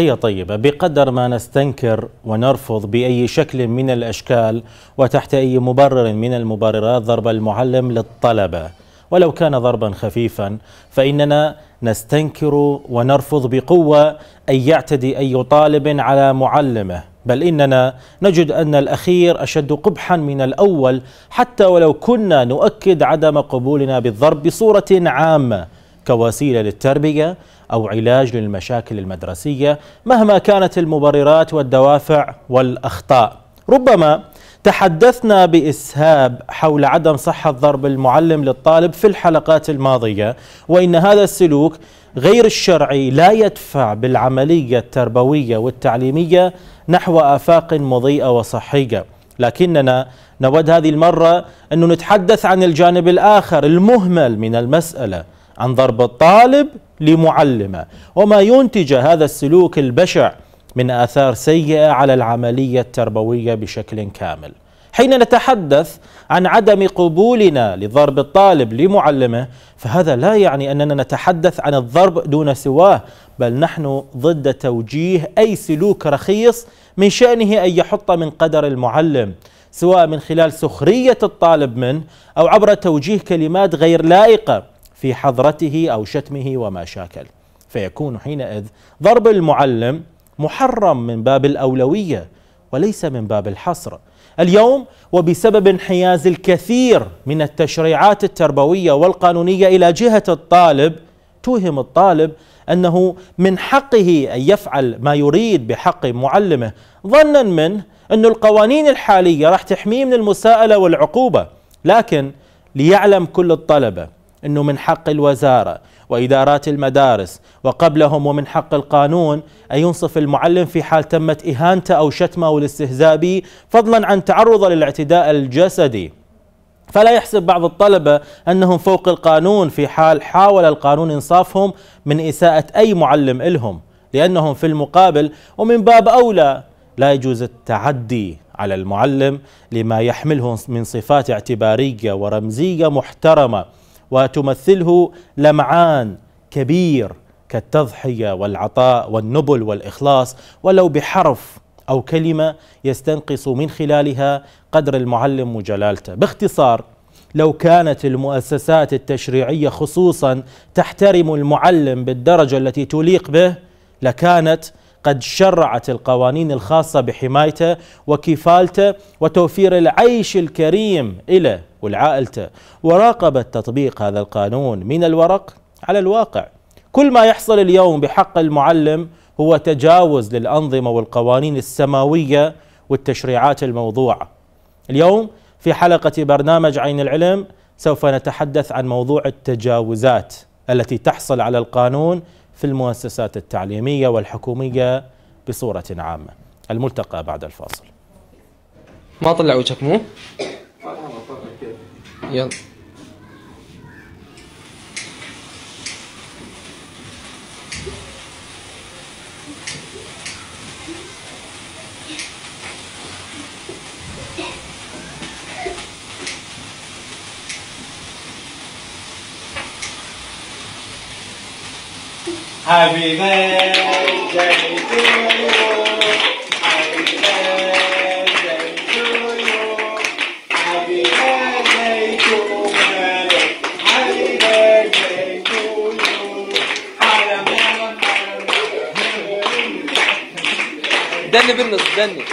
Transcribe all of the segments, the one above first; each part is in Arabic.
تضحية طيبة بقدر ما نستنكر ونرفض بأي شكل من الأشكال وتحت أي مبرر من المبررات ضرب المعلم للطلبة ولو كان ضربا خفيفا فإننا نستنكر ونرفض بقوة أن يعتدي أي طالب على معلمه بل إننا نجد أن الأخير أشد قبحا من الأول حتى ولو كنا نؤكد عدم قبولنا بالضرب بصورة عامة كوسيلة للتربية أو علاج للمشاكل المدرسية مهما كانت المبررات والدوافع والأخطاء ربما تحدثنا بإسهاب حول عدم صحة ضرب المعلم للطالب في الحلقات الماضية وإن هذا السلوك غير الشرعي لا يدفع بالعملية التربوية والتعليمية نحو آفاق مضيئة وصحية لكننا نود هذه المرة أن نتحدث عن الجانب الآخر المهمل من المسألة عن ضرب الطالب لمعلمه وما ينتج هذا السلوك البشع من آثار سيئة على العملية التربوية بشكل كامل حين نتحدث عن عدم قبولنا لضرب الطالب لمعلمه فهذا لا يعني أننا نتحدث عن الضرب دون سواه بل نحن ضد توجيه أي سلوك رخيص من شأنه أن يحط من قدر المعلم سواء من خلال سخرية الطالب منه أو عبر توجيه كلمات غير لائقة في حضرته أو شتمه وما شاكل فيكون حينئذ ضرب المعلم محرم من باب الأولوية وليس من باب الحصر اليوم وبسبب انحياز الكثير من التشريعات التربوية والقانونية إلى جهة الطالب توهم الطالب أنه من حقه أن يفعل ما يريد بحق معلمه ظنا منه أن القوانين الحالية راح تحميه من المساءلة والعقوبة لكن ليعلم كل الطلبة أنه من حق الوزارة وإدارات المدارس وقبلهم ومن حق القانون أن ينصف المعلم في حال تمت إهانته أو شتمه أو الاستهزاء به فضلا عن تعرضه للاعتداء الجسدي فلا يحسب بعض الطلبة أنهم فوق القانون في حال حاول القانون إنصافهم من إساءة أي معلم إلهم لأنهم في المقابل ومن باب أولى لا يجوز التعدي على المعلم لما يحمله من صفات اعتبارية ورمزية محترمة وتمثله لمعان كبير كالتضحيه والعطاء والنبل والاخلاص ولو بحرف او كلمه يستنقص من خلالها قدر المعلم وجلالته باختصار لو كانت المؤسسات التشريعيه خصوصا تحترم المعلم بالدرجه التي تليق به لكانت قد شرعت القوانين الخاصة بحمايته وكفالته وتوفير العيش الكريم له ولعائلته وراقبت تطبيق هذا القانون من الورق على الواقع كل ما يحصل اليوم بحق المعلم هو تجاوز للأنظمة والقوانين السماوية والتشريعات الموضوعة اليوم في حلقة برنامج عين العلم سوف نتحدث عن موضوع التجاوزات التي تحصل على القانون في المؤسسات التعليمية والحكومية بصورة عامة الملتقى بعد الفاصل ما طلع وجهك مو؟ يلا دني بالنص دني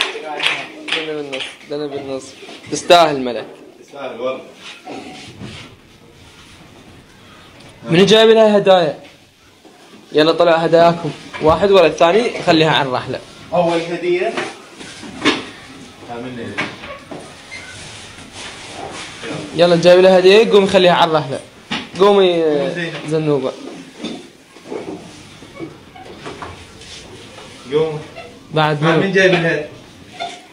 دني بالنص دني بالنص تستاهل ملك تستاهل والله من جايب لها هدايا؟ يلا طلعوا هداياكم واحد ولا الثاني خليها عن رحلة أول هدية يلا جايب لها هدية قومي خليها عن رحلة قومي زنوبة قوم بعد من جايب لها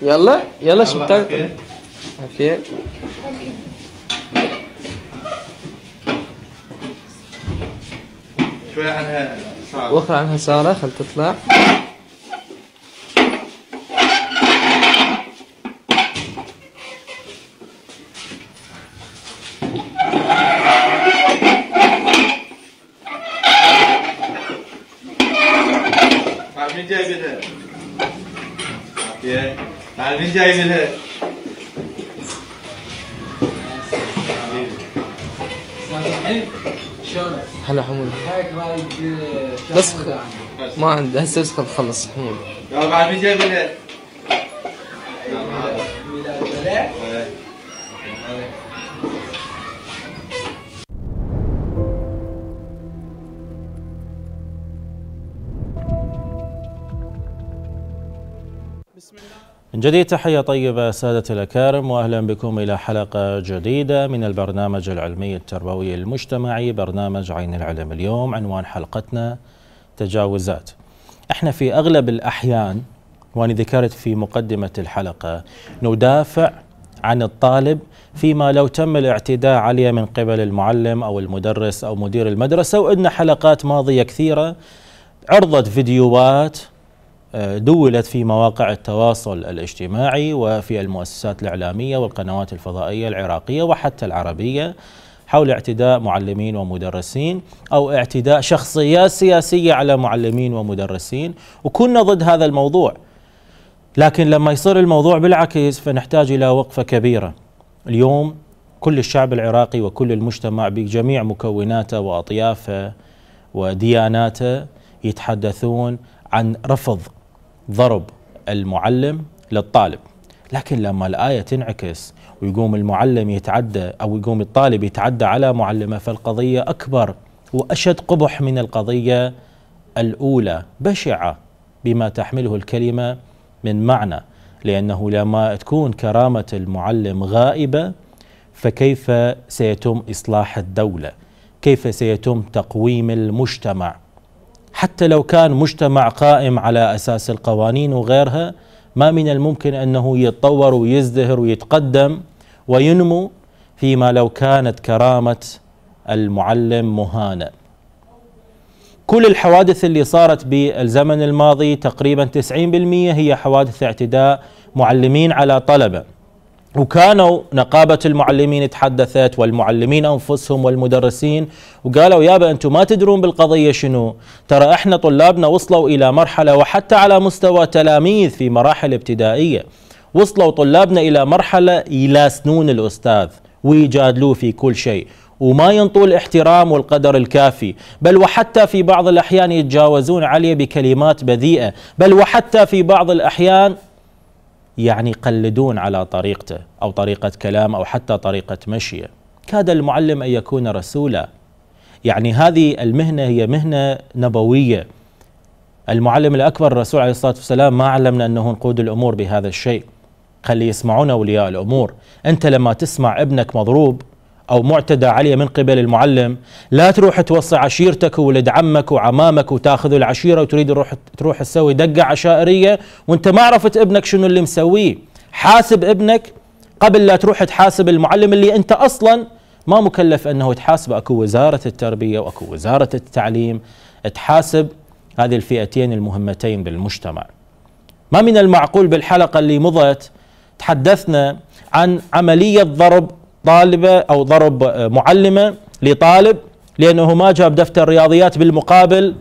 يلا يلا شو بتاكل عافية شوية عنها واخر عنها سارة خل تطلع عارفين جايبينها عارفين جايبينها صحيح شلونك؟ هلا حمود نسخ ما عندي هسه نسخ بخلص حمود بعد مين جديد تحية طيبة سادة الأكارم وأهلا بكم إلى حلقة جديدة من البرنامج العلمي التربوي المجتمعي برنامج عين العلم اليوم عنوان حلقتنا تجاوزات احنا في أغلب الأحيان وأنا ذكرت في مقدمة الحلقة ندافع عن الطالب فيما لو تم الاعتداء عليه من قبل المعلم أو المدرس أو مدير المدرسة وإن حلقات ماضية كثيرة عرضت فيديوهات دولت في مواقع التواصل الاجتماعي وفي المؤسسات الإعلامية والقنوات الفضائية العراقية وحتى العربية حول اعتداء معلمين ومدرسين أو اعتداء شخصيات سياسية على معلمين ومدرسين وكنا ضد هذا الموضوع لكن لما يصير الموضوع بالعكس فنحتاج إلى وقفة كبيرة اليوم كل الشعب العراقي وكل المجتمع بجميع مكوناته وأطيافه ودياناته يتحدثون عن رفض ضرب المعلم للطالب لكن لما الآية تنعكس ويقوم المعلم يتعدى أو يقوم الطالب يتعدى على معلمه فالقضية أكبر وأشد قبح من القضية الأولى بشعة بما تحمله الكلمة من معنى لأنه لما تكون كرامة المعلم غائبة فكيف سيتم إصلاح الدولة كيف سيتم تقويم المجتمع حتى لو كان مجتمع قائم على أساس القوانين وغيرها ما من الممكن أنه يتطور ويزدهر ويتقدم وينمو فيما لو كانت كرامة المعلم مهانة كل الحوادث اللي صارت بالزمن الماضي تقريبا 90% هي حوادث اعتداء معلمين على طلبه وكانوا نقابة المعلمين تحدثت والمعلمين أنفسهم والمدرسين وقالوا يابا أنتم ما تدرون بالقضية شنو ترى إحنا طلابنا وصلوا إلى مرحلة وحتى على مستوى تلاميذ في مراحل ابتدائية وصلوا طلابنا إلى مرحلة يلاسنون الأستاذ ويجادلوه في كل شيء وما ينطوا الاحترام والقدر الكافي بل وحتى في بعض الأحيان يتجاوزون عليه بكلمات بذيئة بل وحتى في بعض الأحيان يعني يقلدون على طريقته أو طريقة كلام أو حتى طريقة مشيه كاد المعلم أن يكون رسولا يعني هذه المهنة هي مهنة نبوية المعلم الأكبر الرسول عليه الصلاة والسلام ما علمنا أنه نقود الأمور بهذا الشيء خلي يسمعون أولياء الأمور أنت لما تسمع ابنك مضروب أو معتدى عليه من قبل المعلم لا تروح توصي عشيرتك وولد عمك وعمامك وتاخذ العشيرة وتريد تروح تروح تسوي دقة عشائرية وانت ما عرفت ابنك شنو اللي مسويه حاسب ابنك قبل لا تروح تحاسب المعلم اللي انت اصلا ما مكلف انه تحاسب اكو وزارة التربية واكو وزارة التعليم تحاسب هذه الفئتين المهمتين بالمجتمع ما من المعقول بالحلقة اللي مضت تحدثنا عن عملية ضرب طالبة أو ضرب معلمة لطالب لأنه ما جاب دفتر رياضيات بالمقابل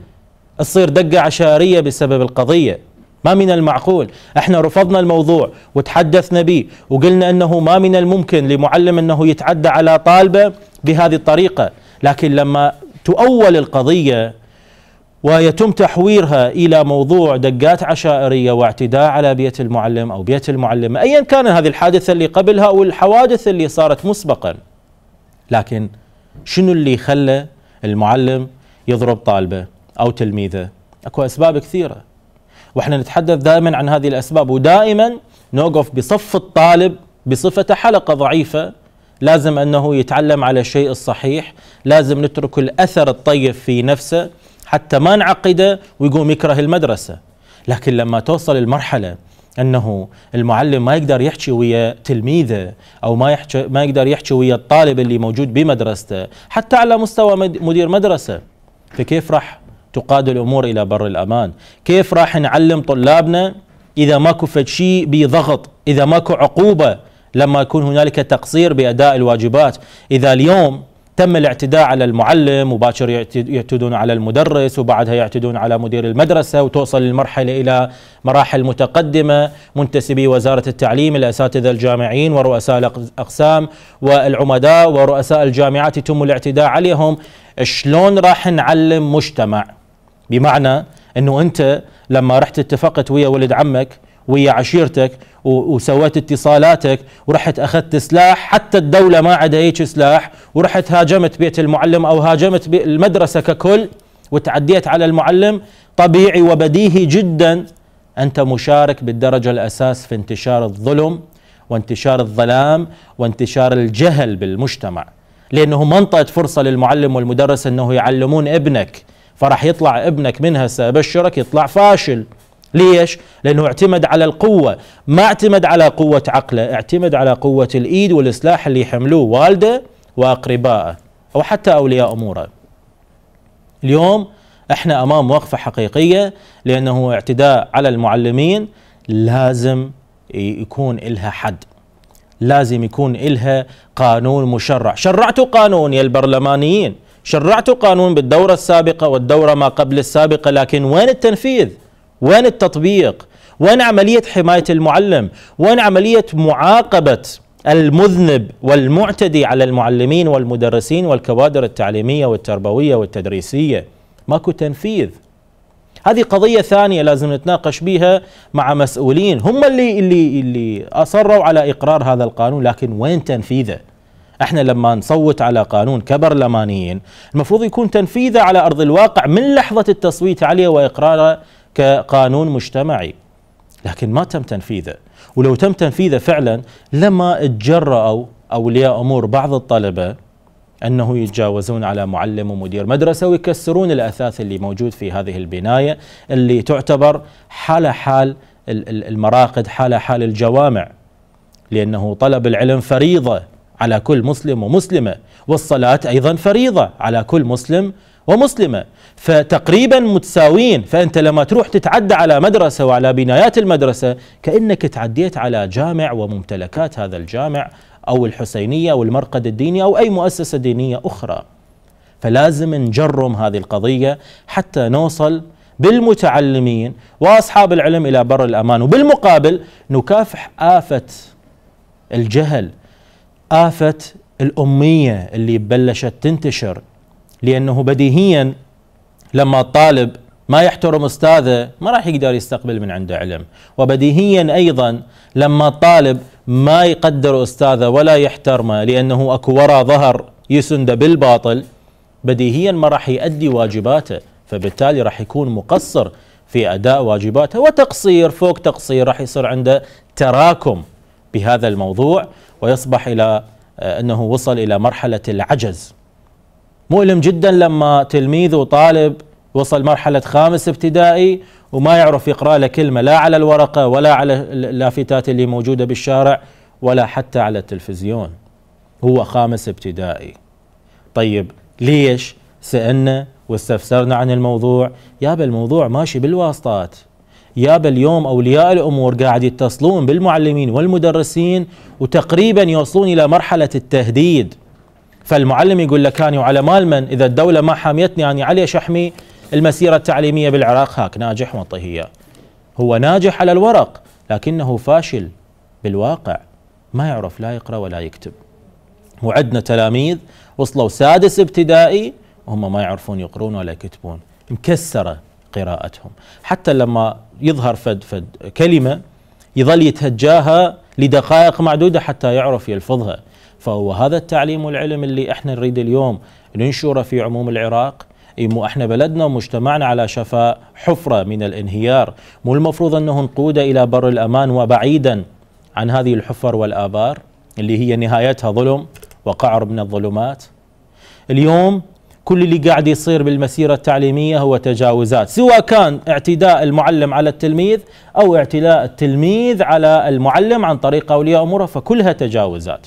تصير دقة عشارية بسبب القضية ما من المعقول احنا رفضنا الموضوع وتحدثنا به وقلنا انه ما من الممكن لمعلم انه يتعدى على طالبه بهذه الطريقه لكن لما تؤول القضيه ويتم تحويرها الى موضوع دقات عشائريه واعتداء على بيت المعلم او بيت المعلمه، ايا كان هذه الحادثه اللي قبلها او الحوادث اللي صارت مسبقا. لكن شنو اللي خلى المعلم يضرب طالبه او تلميذه؟ اكو اسباب كثيره. واحنا نتحدث دائما عن هذه الاسباب ودائما نوقف بصف الطالب بصفته حلقه ضعيفه لازم انه يتعلم على الشيء الصحيح، لازم نترك الاثر الطيب في نفسه حتى ما نعقده ويقوم يكره المدرسة لكن لما توصل المرحلة انه المعلم ما يقدر يحكي ويا تلميذه او ما يحكي ما يقدر يحكي ويا الطالب اللي موجود بمدرسته حتى على مستوى مدير مدرسه فكيف راح تقاد الامور الى بر الامان كيف راح نعلم طلابنا اذا ماكو كفت شيء بضغط اذا ماكو عقوبه لما يكون هنالك تقصير باداء الواجبات اذا اليوم تم الاعتداء على المعلم وباكر يعتدون على المدرس وبعدها يعتدون على مدير المدرسة وتوصل المرحلة إلى مراحل متقدمة منتسبي وزارة التعليم الأساتذة الجامعيين ورؤساء الأقسام والعمداء ورؤساء الجامعات يتم الاعتداء عليهم شلون راح نعلم مجتمع بمعنى أنه أنت لما رحت اتفقت ويا ولد عمك ويا عشيرتك وسويت اتصالاتك ورحت اخذت سلاح حتى الدوله ما عندها هيك سلاح ورحت هاجمت بيت المعلم او هاجمت المدرسه ككل وتعديت على المعلم طبيعي وبديهي جدا انت مشارك بالدرجه الاساس في انتشار الظلم وانتشار الظلام وانتشار الجهل بالمجتمع لانه ما انطت فرصه للمعلم والمدرس انه يعلمون ابنك فراح يطلع ابنك منها سابشرك يطلع فاشل ليش؟ لأنه اعتمد على القوة ما اعتمد على قوة عقله اعتمد على قوة الإيد والإسلاح اللي يحملوه والده وأقربائه أو حتى أولياء أموره اليوم احنا أمام وقفة حقيقية لأنه اعتداء على المعلمين لازم يكون إلها حد لازم يكون إلها قانون مشرع شرعتوا قانون يا البرلمانيين شرعتوا قانون بالدورة السابقة والدورة ما قبل السابقة لكن وين التنفيذ وين التطبيق وين عملية حماية المعلم وين عملية معاقبة المذنب والمعتدي على المعلمين والمدرسين والكوادر التعليمية والتربوية والتدريسية ماكو تنفيذ هذه قضية ثانية لازم نتناقش بها مع مسؤولين هم اللي اللي اللي أصروا على إقرار هذا القانون لكن وين تنفيذه؟ احنا لما نصوت على قانون كبرلمانيين المفروض يكون تنفيذه على أرض الواقع من لحظة التصويت عليه وإقراره كقانون مجتمعي لكن ما تم تنفيذه ولو تم تنفيذه فعلا لما اتجرأوا أولياء أمور بعض الطلبة أنه يتجاوزون على معلم ومدير مدرسة ويكسرون الأثاث اللي موجود في هذه البناية اللي تعتبر حال حال المراقد حال حال الجوامع لأنه طلب العلم فريضة على كل مسلم ومسلمة والصلاة أيضا فريضة على كل مسلم ومسلمة فتقريبا متساويين فأنت لما تروح تتعدى على مدرسة وعلى بنايات المدرسة كأنك تعديت على جامع وممتلكات هذا الجامع أو الحسينية أو المرقد الديني أو أي مؤسسة دينية أخرى فلازم نجرم هذه القضية حتى نوصل بالمتعلمين وأصحاب العلم إلى بر الأمان وبالمقابل نكافح آفة الجهل آفة الأمية اللي بلشت تنتشر لأنه بديهيا لما الطالب ما يحترم أستاذه ما راح يقدر يستقبل من عنده علم وبديهيا أيضا لما الطالب ما يقدر أستاذه ولا يحترمه لأنه أكو وراء ظهر يسند بالباطل بديهيا ما راح يؤدي واجباته فبالتالي راح يكون مقصر في أداء واجباته وتقصير فوق تقصير راح يصير عنده تراكم بهذا الموضوع ويصبح إلى آه، أنه وصل إلى مرحلة العجز مؤلم جدا لما تلميذ وطالب وصل مرحلة خامس ابتدائي وما يعرف يقرأ له كلمة لا على الورقة ولا على اللافتات اللي موجودة بالشارع ولا حتى على التلفزيون هو خامس ابتدائي طيب ليش سألنا واستفسرنا عن الموضوع يابا الموضوع ماشي بالواسطات يابا اليوم أولياء الأمور قاعد يتصلون بالمعلمين والمدرسين وتقريبا يوصلون إلى مرحلة التهديد فالمعلم يقول لك أنا وعلى مال من إذا الدولة ما حاميتني أنا علي شحمي المسيرة التعليمية بالعراق هاك ناجح وطهية هو ناجح على الورق لكنه فاشل بالواقع ما يعرف لا يقرأ ولا يكتب وعندنا تلاميذ وصلوا سادس ابتدائي وهم ما يعرفون يقرون ولا يكتبون مكسرة قراءتهم حتى لما يظهر فد فد كلمة يظل يتهجاها لدقائق معدودة حتى يعرف يلفظها فهو هذا التعليم والعلم اللي احنا نريد اليوم ننشره في عموم العراق مو احنا بلدنا ومجتمعنا على شفاء حفره من الانهيار، مو المفروض انه نقوده الى بر الامان وبعيدا عن هذه الحفر والابار اللي هي نهايتها ظلم وقعر من الظلمات. اليوم كل اللي قاعد يصير بالمسيره التعليميه هو تجاوزات، سواء كان اعتداء المعلم على التلميذ او اعتداء التلميذ على المعلم عن طريق اولياء اموره فكلها تجاوزات.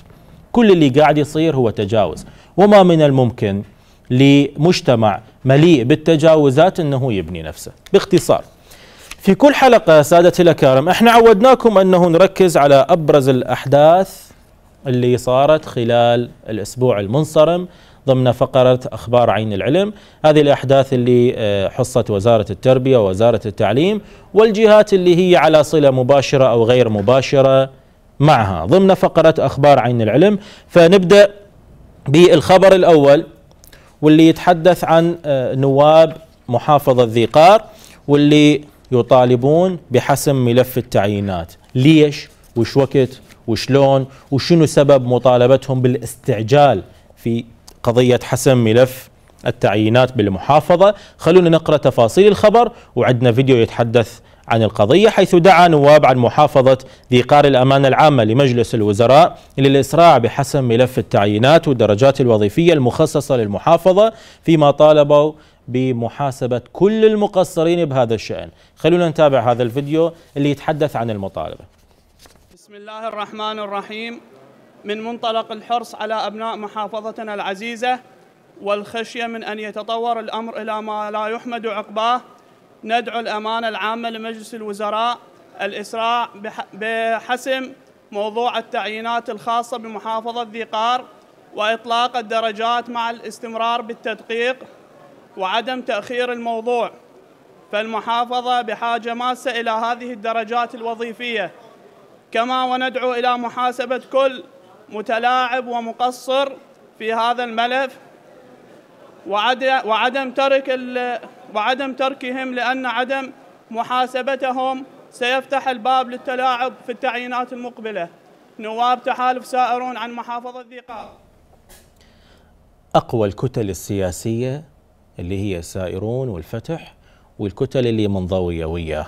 كل اللي قاعد يصير هو تجاوز وما من الممكن لمجتمع مليء بالتجاوزات انه يبني نفسه باختصار في كل حلقه سادتي الاكارم احنا عودناكم انه نركز على ابرز الاحداث اللي صارت خلال الاسبوع المنصرم ضمن فقرة أخبار عين العلم هذه الأحداث اللي آه، حصت وزارة التربية ووزارة التعليم والجهات اللي هي على صلة مباشرة أو غير مباشرة معها ضمن فقرة أخبار عين العلم فنبدأ بالخبر الأول واللي يتحدث عن آه، نواب محافظة ذيقار واللي يطالبون بحسم ملف التعيينات ليش وش وقت وشلون وشنو سبب مطالبتهم بالاستعجال في قضية حسم ملف التعيينات بالمحافظة خلونا نقرأ تفاصيل الخبر وعندنا فيديو يتحدث عن القضية حيث دعا نواب عن محافظة ذي قار الأمانة العامة لمجلس الوزراء للإسراع بحسم ملف التعيينات والدرجات الوظيفية المخصصة للمحافظة فيما طالبوا بمحاسبة كل المقصرين بهذا الشأن خلونا نتابع هذا الفيديو اللي يتحدث عن المطالبة بسم الله الرحمن الرحيم من منطلق الحرص على أبناء محافظتنا العزيزة والخشية من أن يتطور الأمر إلى ما لا يحمد عقباه ندعو الأمانة العامة لمجلس الوزراء الإسراع بحسم موضوع التعيينات الخاصة بمحافظة ذي قار وإطلاق الدرجات مع الاستمرار بالتدقيق وعدم تأخير الموضوع فالمحافظة بحاجة ماسة إلى هذه الدرجات الوظيفية كما وندعو إلى محاسبة كل متلاعب ومقصر في هذا الملف وعدم ترك وعدم تركهم لأن عدم محاسبتهم سيفتح الباب للتلاعب في التعيينات المقبلة نواب تحالف سائرون عن محافظة ذي قار أقوى الكتل السياسية اللي هي سائرون والفتح والكتل اللي منضوية وياه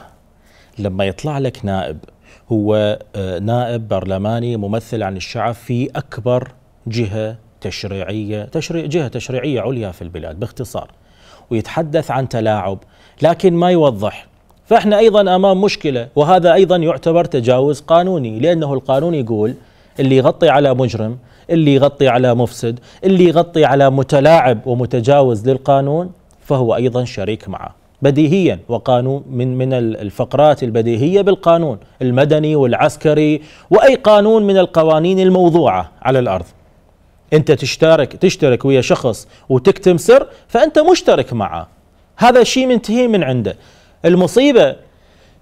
لما يطلع لك نائب هو آه، نائب برلماني ممثل عن الشعب في أكبر جهة تشريعية تشريع جهة تشريعية عليا في البلاد باختصار ويتحدث عن تلاعب لكن ما يوضح فاحنا ايضا امام مشكله وهذا ايضا يعتبر تجاوز قانوني لانه القانون يقول اللي يغطي على مجرم اللي يغطي على مفسد اللي يغطي على متلاعب ومتجاوز للقانون فهو ايضا شريك معه بديهيا وقانون من من الفقرات البديهيه بالقانون المدني والعسكري واي قانون من القوانين الموضوعه على الارض انت تشترك تشترك ويا شخص وتكتم سر فانت مشترك معه هذا شيء منتهي من عنده المصيبه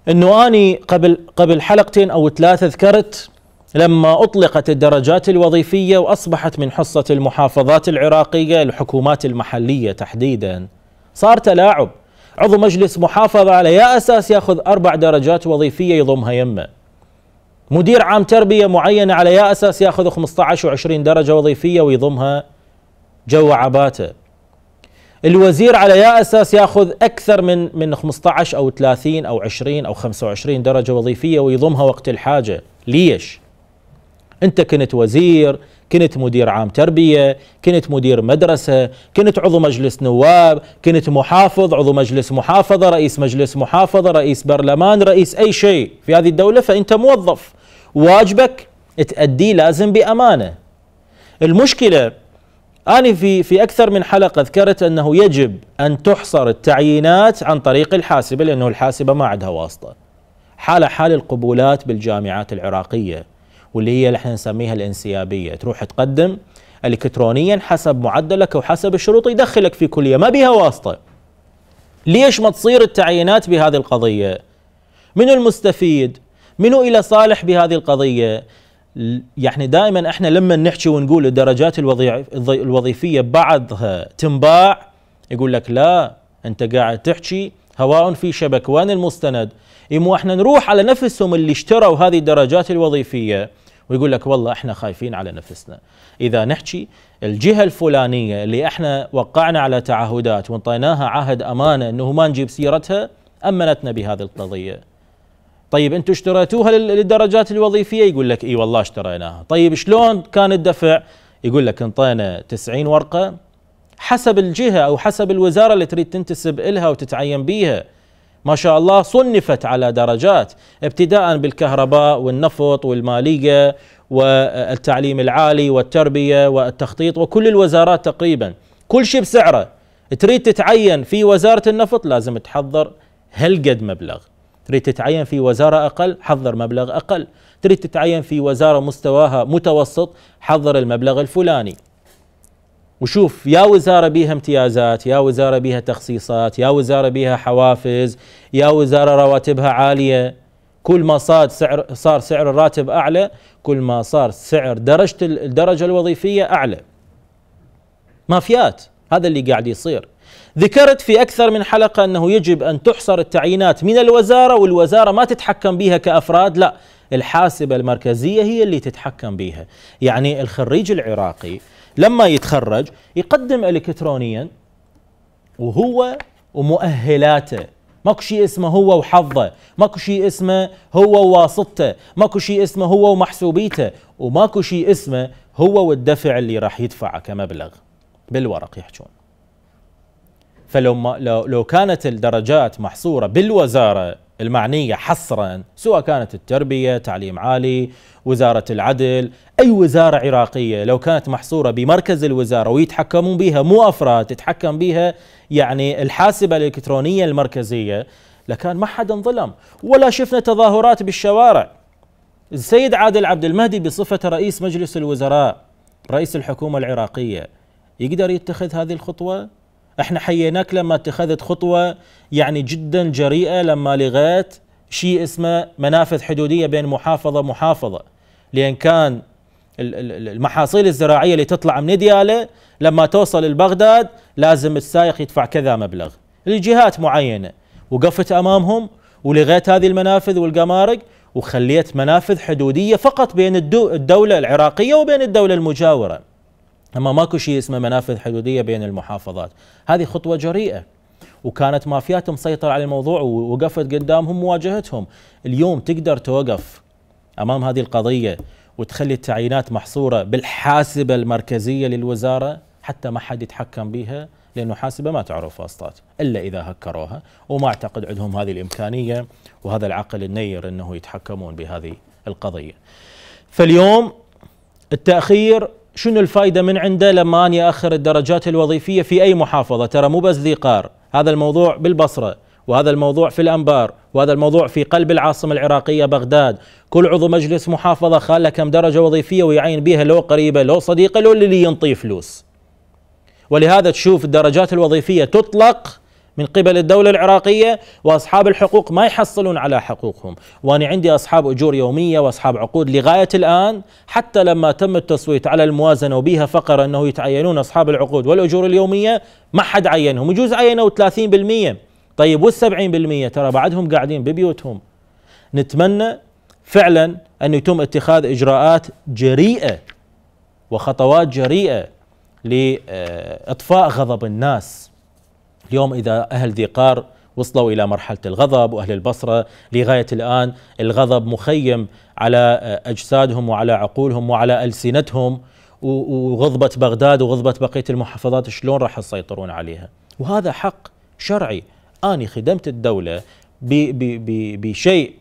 انه اني قبل قبل حلقتين او ثلاثه ذكرت لما اطلقت الدرجات الوظيفيه واصبحت من حصه المحافظات العراقيه الحكومات المحليه تحديدا صار تلاعب عضو مجلس محافظه على يا اساس ياخذ اربع درجات وظيفيه يضمها يمه مدير عام تربية معينة على يا أساس يأخذ 15 و20 درجة وظيفية ويضمها جو عباته الوزير على يا أساس يأخذ أكثر من من 15 أو 30 أو 20 أو 25 درجة وظيفية ويضمها وقت الحاجة ليش؟ أنت كنت وزير كنت مدير عام تربية كنت مدير مدرسة كنت عضو مجلس نواب كنت محافظ عضو مجلس محافظة رئيس مجلس محافظة رئيس برلمان رئيس أي شيء في هذه الدولة فأنت موظف واجبك تأديه لازم بأمانة المشكلة أنا في في أكثر من حلقة ذكرت أنه يجب أن تحصر التعيينات عن طريق الحاسبة لأنه الحاسبة ما عندها واسطة حالة حال القبولات بالجامعات العراقية واللي هي اللي احنا نسميها الانسيابية تروح تقدم الكترونيا حسب معدلك وحسب الشروط يدخلك في كلية ما بها واسطة ليش ما تصير التعيينات بهذه القضية من المستفيد منو إلى صالح بهذه القضية يعني دائما احنا لما نحكي ونقول الدرجات الوظيفية بعضها تنباع يقول لك لا انت قاعد تحكي هواء في شبك وين المستند يمو إيه احنا نروح على نفسهم اللي اشتروا هذه الدرجات الوظيفية ويقول لك والله احنا خايفين على نفسنا اذا نحكي الجهه الفلانيه اللي احنا وقعنا على تعهدات وانطيناها عهد امانه انه ما نجيب سيرتها امنتنا بهذه القضيه طيب انتم اشتريتوها للدرجات الوظيفيه يقول لك اي والله اشتريناها طيب شلون كان الدفع يقول لك انطينا 90 ورقه حسب الجهه او حسب الوزاره اللي تريد تنتسب الها وتتعين بيها ما شاء الله صنفت على درجات ابتداء بالكهرباء والنفط والماليه والتعليم العالي والتربيه والتخطيط وكل الوزارات تقريبا كل شيء بسعره تريد تتعين في وزاره النفط لازم تحضر هالقد مبلغ تريد تتعين في وزارة أقل حضر مبلغ أقل تريد تتعين في وزارة مستواها متوسط حضر المبلغ الفلاني وشوف يا وزارة بيها امتيازات يا وزارة بيها تخصيصات يا وزارة بيها حوافز يا وزارة رواتبها عالية كل ما صار سعر صار سعر الراتب اعلى كل ما صار سعر درجه الدرجه الوظيفيه اعلى مافيات هذا اللي قاعد يصير ذكرت في أكثر من حلقة أنه يجب أن تحصر التعيينات من الوزارة والوزارة ما تتحكم بها كأفراد لا الحاسبة المركزية هي اللي تتحكم بها يعني الخريج العراقي لما يتخرج يقدم إلكترونيا وهو ومؤهلاته ماكو شيء اسمه هو وحظه ماكو شيء اسمه هو وواسطته ماكو شيء اسمه هو ومحسوبيته وماكو شيء اسمه هو والدفع اللي راح يدفعه كمبلغ بالورق يحجون فلو ما لو, كانت الدرجات محصورة بالوزارة المعنية حصرا سواء كانت التربية تعليم عالي وزارة العدل أي وزارة عراقية لو كانت محصورة بمركز الوزارة ويتحكمون بها مو أفراد تتحكم بها يعني الحاسبة الإلكترونية المركزية لكان ما حد انظلم ولا شفنا تظاهرات بالشوارع السيد عادل عبد المهدي بصفته رئيس مجلس الوزراء رئيس الحكومة العراقية يقدر يتخذ هذه الخطوة احنا حييناك لما اتخذت خطوة يعني جدا جريئة لما لغيت شيء اسمه منافذ حدودية بين محافظة محافظة لأن كان المحاصيل الزراعية اللي تطلع من ديالة لما توصل لبغداد لازم السائق يدفع كذا مبلغ لجهات معينة وقفت أمامهم ولغيت هذه المنافذ والقمارق وخليت منافذ حدودية فقط بين الدولة العراقية وبين الدولة المجاورة أما ماكو شيء اسمه منافذ حدودية بين المحافظات هذه خطوة جريئة وكانت مافيات مسيطرة على الموضوع ووقفت قدامهم مواجهتهم اليوم تقدر توقف أمام هذه القضية وتخلي التعيينات محصورة بالحاسبة المركزية للوزارة حتى ما حد يتحكم بها لأنه حاسبة ما تعرف واسطات إلا إذا هكروها وما أعتقد عندهم هذه الإمكانية وهذا العقل النير أنه يتحكمون بهذه القضية فاليوم التأخير شنو الفائده من عنده لما أنا ياخر الدرجات الوظيفيه في اي محافظه ترى مو بس ذي قار هذا الموضوع بالبصره وهذا الموضوع في الانبار وهذا الموضوع في قلب العاصمه العراقيه بغداد كل عضو مجلس محافظه خاله كم درجه وظيفيه ويعين بها لو قريبه لو صديقه لو اللي ينطيه فلوس ولهذا تشوف الدرجات الوظيفيه تطلق من قبل الدولة العراقية وأصحاب الحقوق ما يحصلون على حقوقهم وأنا عندي أصحاب أجور يومية وأصحاب عقود لغاية الآن حتى لما تم التصويت على الموازنة وبها فقرة أنه يتعينون أصحاب العقود والأجور اليومية ما حد عينهم يجوز عينوا 30% طيب وال70% ترى بعدهم قاعدين ببيوتهم نتمنى فعلا أن يتم اتخاذ إجراءات جريئة وخطوات جريئة لإطفاء غضب الناس اليوم إذا أهل ذي قار وصلوا إلى مرحلة الغضب وأهل البصرة لغاية الآن الغضب مخيم على أجسادهم وعلى عقولهم وعلى ألسنتهم وغضبة بغداد وغضبة بقية المحافظات شلون راح يسيطرون عليها وهذا حق شرعي أني خدمت الدولة بشيء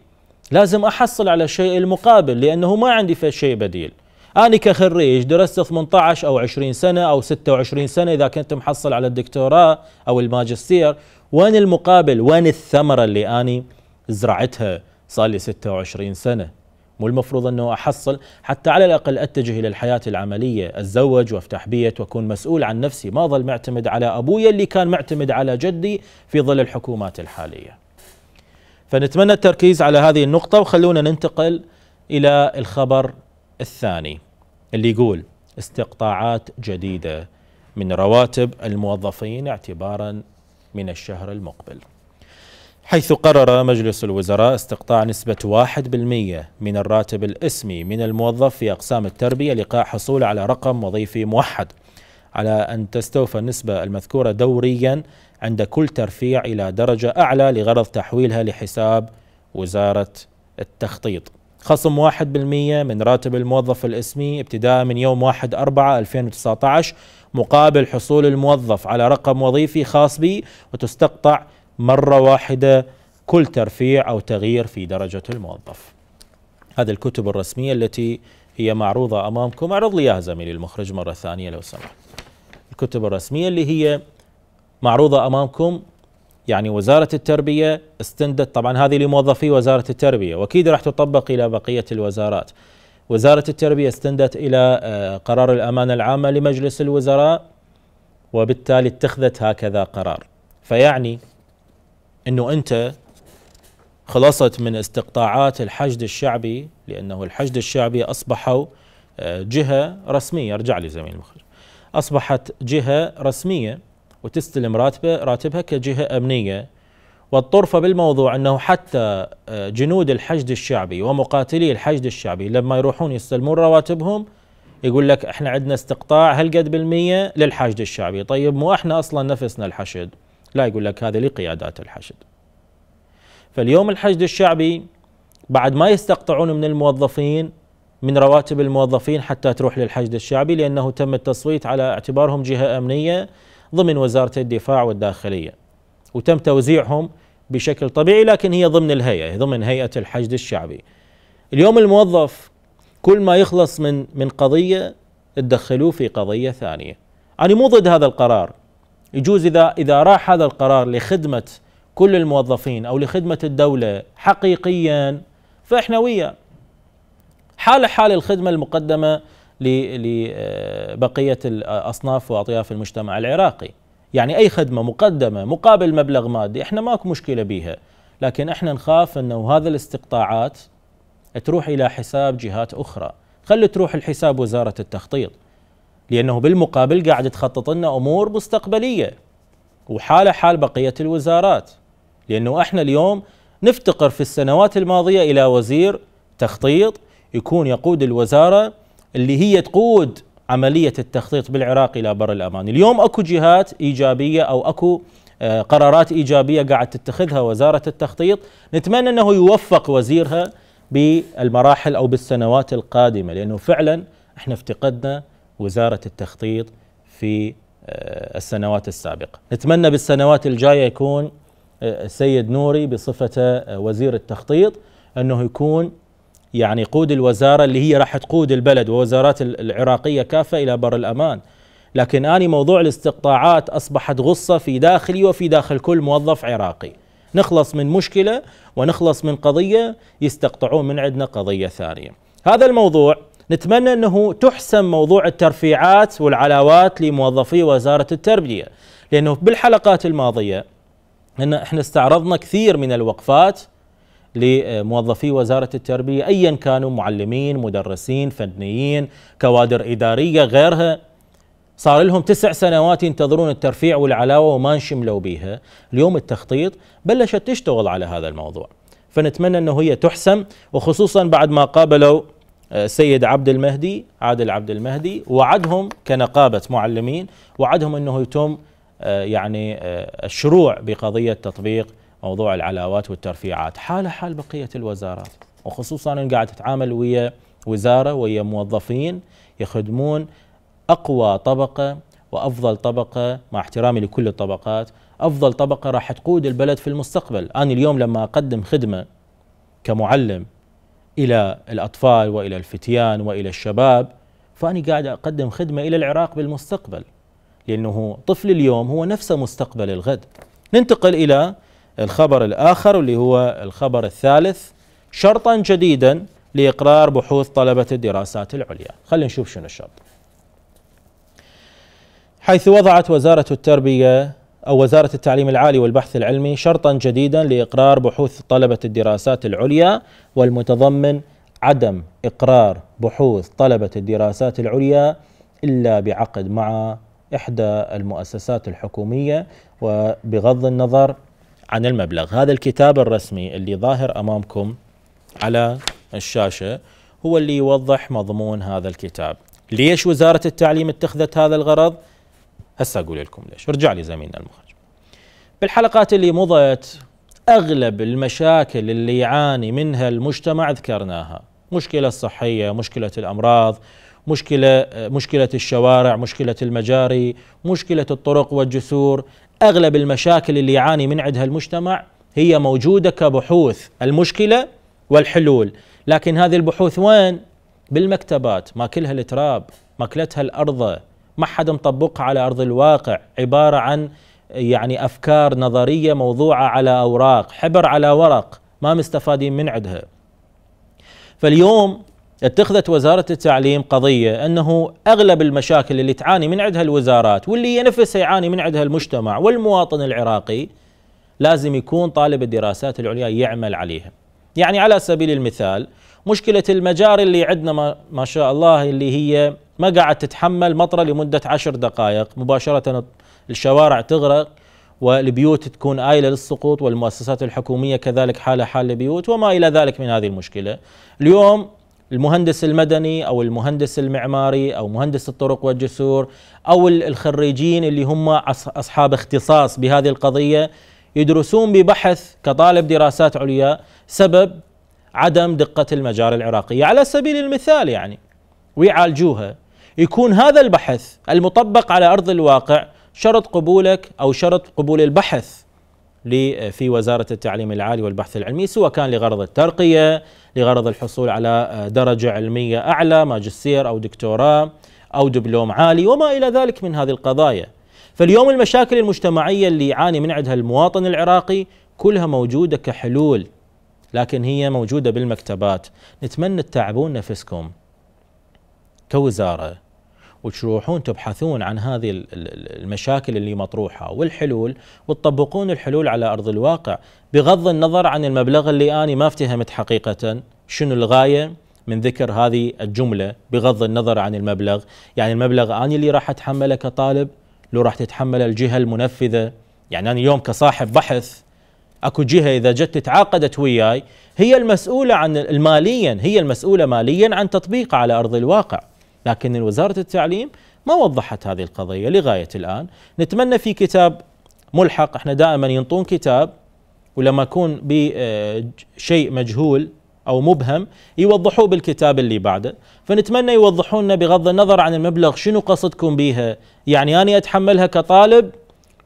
لازم أحصل على شيء المقابل لأنه ما عندي شيء بديل أنا كخريج درست 18 أو 20 سنة أو 26 سنة إذا كنت محصل على الدكتوراه أو الماجستير وين المقابل وين الثمرة اللي أنا زرعتها صار لي 26 سنة مو المفروض أنه أحصل حتى على الأقل أتجه إلى الحياة العملية أتزوج وأفتح بيت وأكون مسؤول عن نفسي ما ظل معتمد على أبويا اللي كان معتمد على جدي في ظل الحكومات الحالية فنتمنى التركيز على هذه النقطة وخلونا ننتقل إلى الخبر الثاني اللي يقول استقطاعات جديدة من رواتب الموظفين اعتبارا من الشهر المقبل حيث قرر مجلس الوزراء استقطاع نسبة 1% من الراتب الاسمي من الموظف في أقسام التربية لقاء حصول على رقم وظيفي موحد على أن تستوفى النسبة المذكورة دوريا عند كل ترفيع إلى درجة أعلى لغرض تحويلها لحساب وزارة التخطيط خصم 1% من راتب الموظف الاسمي ابتداء من يوم 1/4/2019 مقابل حصول الموظف على رقم وظيفي خاص به وتستقطع مرة واحدة كل ترفيع أو تغيير في درجة الموظف هذه الكتب الرسمية التي هي معروضة أمامكم أعرض لي إياها زميلي المخرج مرة ثانية لو سمحت الكتب الرسمية اللي هي معروضة أمامكم يعني وزارة التربية استندت طبعا هذه لموظفي وزارة التربية وأكيد راح تطبق إلى بقية الوزارات وزارة التربية استندت إلى آه، قرار الأمانة العامة لمجلس الوزراء وبالتالي اتخذت هكذا قرار فيعني أنه أنت خلصت من استقطاعات الحشد الشعبي لأنه الحشد الشعبي أصبحوا آه، جهة رسمية ارجع لي زميل المخرج أصبحت جهة رسمية وتستلم راتبه راتبها كجهه امنيه والطرفه بالموضوع انه حتى آه، جنود الحشد الشعبي ومقاتلي الحشد الشعبي لما يروحون يستلمون رواتبهم يقول لك احنا عندنا استقطاع هالقد بالمية للحشد الشعبي طيب مو احنا اصلا نفسنا الحشد لا يقول لك هذا لقيادات الحشد فاليوم الحشد الشعبي بعد ما يستقطعون من الموظفين من رواتب الموظفين حتى تروح للحشد الشعبي لانه تم التصويت على اعتبارهم جهه امنيه ضمن وزاره الدفاع والداخلية وتم توزيعهم بشكل طبيعي لكن هي ضمن الهيئة ضمن هيئة الحشد الشعبي اليوم الموظف كل ما يخلص من من قضية تدخلوه في قضية ثانية أنا يعني مو ضد هذا القرار يجوز إذا إذا راح هذا القرار لخدمة كل الموظفين أو لخدمة الدولة حقيقيا فإحنا وياه حال حال الخدمة المقدمة لبقية الأصناف وأطياف المجتمع العراقي يعني أي خدمة مقدمة مقابل مبلغ مادي إحنا ماكو مشكلة بيها لكن إحنا نخاف أنه هذا الاستقطاعات تروح إلى حساب جهات أخرى خلي تروح الحساب وزارة التخطيط لأنه بالمقابل قاعد تخطط لنا أمور مستقبلية وحالة حال بقية الوزارات لأنه إحنا اليوم نفتقر في السنوات الماضية إلى وزير تخطيط يكون يقود الوزاره اللي هي تقود عملية التخطيط بالعراق إلى بر الأمان اليوم أكو جهات إيجابية أو أكو آه، قرارات إيجابية قاعد تتخذها وزارة التخطيط نتمنى أنه يوفق وزيرها بالمراحل أو بالسنوات القادمة لأنه فعلا احنا افتقدنا وزارة التخطيط في آه، السنوات السابقة نتمنى بالسنوات الجاية يكون آه، السيد نوري بصفته وزير التخطيط أنه يكون يعني قود الوزارة اللي هي راح تقود البلد ووزارات العراقية كافة إلى بر الأمان لكن أنا موضوع الاستقطاعات أصبحت غصة في داخلي وفي داخل كل موظف عراقي نخلص من مشكلة ونخلص من قضية يستقطعون من عندنا قضية ثانية هذا الموضوع نتمنى أنه تحسم موضوع الترفيعات والعلاوات لموظفي وزارة التربية لأنه بالحلقات الماضية إن احنا استعرضنا كثير من الوقفات لموظفي وزارة التربية أيا كانوا معلمين مدرسين فنيين كوادر إدارية غيرها صار لهم تسع سنوات ينتظرون الترفيع والعلاوة وما نشملوا بيها اليوم التخطيط بلشت تشتغل على هذا الموضوع فنتمنى أنه هي تحسم وخصوصا بعد ما قابلوا آه، السيد عبد المهدي عادل عبد المهدي وعدهم كنقابة معلمين وعدهم أنه يتم آه، يعني آه، الشروع بقضية تطبيق موضوع العلاوات والترفيعات حاله حال بقيه الوزارات وخصوصا ان قاعد تتعامل ويا وزاره ويا موظفين يخدمون اقوى طبقه وافضل طبقه مع احترامي لكل الطبقات افضل طبقه راح تقود البلد في المستقبل انا اليوم لما اقدم خدمه كمعلم الى الاطفال والى الفتيان والى الشباب فاني قاعد اقدم خدمه الى العراق بالمستقبل لانه طفل اليوم هو نفسه مستقبل الغد ننتقل الى الخبر الآخر اللي هو الخبر الثالث شرطا جديدا لإقرار بحوث طلبة الدراسات العليا خلينا نشوف شنو الشرط حيث وضعت وزارة التربية أو وزارة التعليم العالي والبحث العلمي شرطا جديدا لإقرار بحوث طلبة الدراسات العليا والمتضمن عدم إقرار بحوث طلبة الدراسات العليا إلا بعقد مع إحدى المؤسسات الحكومية وبغض النظر عن المبلغ هذا الكتاب الرسمي اللي ظاهر أمامكم على الشاشة هو اللي يوضح مضمون هذا الكتاب ليش وزارة التعليم اتخذت هذا الغرض هسا أقول لكم ليش ارجع لي زميلنا المخرج بالحلقات اللي مضت أغلب المشاكل اللي يعاني منها المجتمع ذكرناها مشكلة الصحية مشكلة الأمراض مشكلة مشكلة الشوارع مشكلة المجاري مشكلة الطرق والجسور اغلب المشاكل اللي يعاني من عندها المجتمع هي موجوده كبحوث المشكله والحلول لكن هذه البحوث وين بالمكتبات ماكلها التراب ماكلتها الارض ما حد مطبقها على ارض الواقع عباره عن يعني افكار نظريه موضوعه على اوراق حبر على ورق ما مستفادين من عندها فاليوم اتخذت وزارة التعليم قضية أنه أغلب المشاكل اللي تعاني من عندها الوزارات واللي هي نفسها يعاني من عندها المجتمع والمواطن العراقي لازم يكون طالب الدراسات العليا يعمل عليها يعني على سبيل المثال مشكلة المجاري اللي عندنا ما, ما شاء الله اللي هي ما قاعد تتحمل مطرة لمدة عشر دقائق مباشرة الشوارع تغرق والبيوت تكون آيلة للسقوط والمؤسسات الحكومية كذلك حالة حال البيوت وما إلى ذلك من هذه المشكلة اليوم المهندس المدني او المهندس المعماري او مهندس الطرق والجسور او الخريجين اللي هم اصحاب اختصاص بهذه القضيه يدرسون ببحث كطالب دراسات عليا سبب عدم دقه المجاري العراقيه على سبيل المثال يعني ويعالجوها يكون هذا البحث المطبق على ارض الواقع شرط قبولك او شرط قبول البحث في وزارة التعليم العالي والبحث العلمي سواء كان لغرض الترقية لغرض الحصول على آه، درجة علمية أعلى ماجستير أو دكتوراه أو دبلوم عالي وما إلى ذلك من هذه القضايا فاليوم المشاكل المجتمعية اللي يعاني من عندها المواطن العراقي كلها موجودة كحلول لكن هي موجودة بالمكتبات نتمنى تتعبون نفسكم كوزارة وتروحون تبحثون عن هذه المشاكل اللي مطروحه والحلول وتطبقون الحلول على ارض الواقع بغض النظر عن المبلغ اللي اني ما افتهمت حقيقه شنو الغايه من ذكر هذه الجمله بغض النظر عن المبلغ، يعني المبلغ اني اللي راح اتحمله كطالب لو راح تتحمله الجهه المنفذه، يعني انا اليوم كصاحب بحث اكو جهه اذا جت تعاقدت وياي هي المسؤوله عن الماليا هي المسؤوله ماليا عن تطبيقه على ارض الواقع. لكن وزارة التعليم ما وضحت هذه القضية لغاية الآن نتمنى في كتاب ملحق احنا دائما ينطون كتاب ولما يكون بشيء آه، مجهول او مبهم يوضحوه بالكتاب اللي بعده فنتمنى يوضحونا لنا بغض النظر عن المبلغ شنو قصدكم بيها يعني انا اتحملها كطالب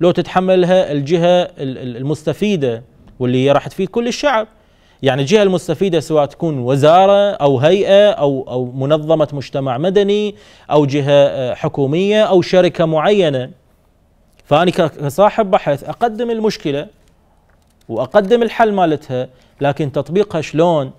لو تتحملها الجهه المستفيده واللي راح تفيد كل الشعب يعني الجهه المستفيده سواء تكون وزاره او هيئه او او منظمه مجتمع مدني او جهه آه، حكوميه او شركه معينه فانا كصاحب بحث اقدم المشكله واقدم الحل مالتها لكن تطبيقها شلون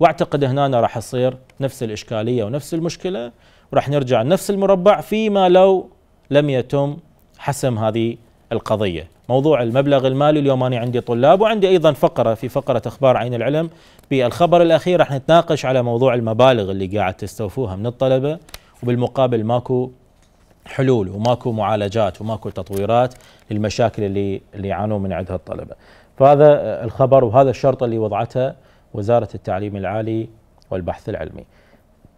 واعتقد هنا أنا راح يصير نفس الاشكاليه ونفس المشكله وراح نرجع لنفس المربع فيما لو لم يتم حسم هذه القضيه موضوع المبلغ المالي اليوم أنا عندي طلاب وعندي أيضا فقرة في فقرة أخبار عين العلم بالخبر الأخير رح نتناقش على موضوع المبالغ اللي قاعد تستوفوها من الطلبة وبالمقابل ماكو حلول وماكو معالجات وماكو تطويرات للمشاكل اللي اللي يعانون من عندها الطلبه. فهذا الخبر وهذا الشرط اللي وضعته وزاره التعليم العالي والبحث العلمي.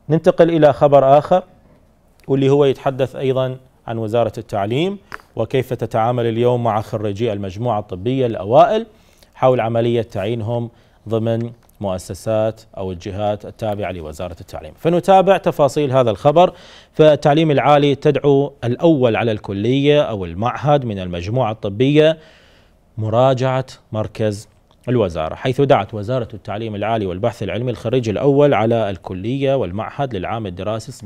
ننتقل الى خبر اخر واللي هو يتحدث ايضا عن وزاره التعليم وكيف تتعامل اليوم مع خريجي المجموعة الطبية الأوائل حول عملية تعيينهم ضمن مؤسسات أو الجهات التابعة لوزارة التعليم فنتابع تفاصيل هذا الخبر فالتعليم العالي تدعو الأول على الكلية أو المعهد من المجموعة الطبية مراجعة مركز الوزارة حيث دعت وزارة التعليم العالي والبحث العلمي الخريج الأول على الكلية والمعهد للعام الدراسي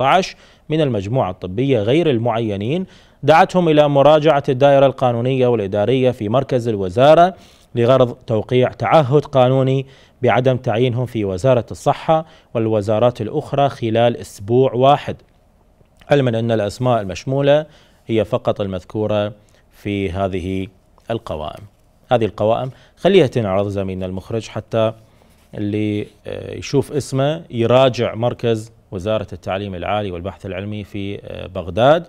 17-18 من المجموعة الطبية غير المعينين دعتهم إلى مراجعة الدائرة القانونية والإدارية في مركز الوزارة لغرض توقيع تعهد قانوني بعدم تعيينهم في وزارة الصحة والوزارات الأخرى خلال أسبوع واحد علما أن الأسماء المشمولة هي فقط المذكورة في هذه القوائم هذه القوائم خليها تنعرض زميلنا المخرج حتى اللي آه، يشوف اسمه يراجع مركز وزارة التعليم العالي والبحث العلمي في آه، بغداد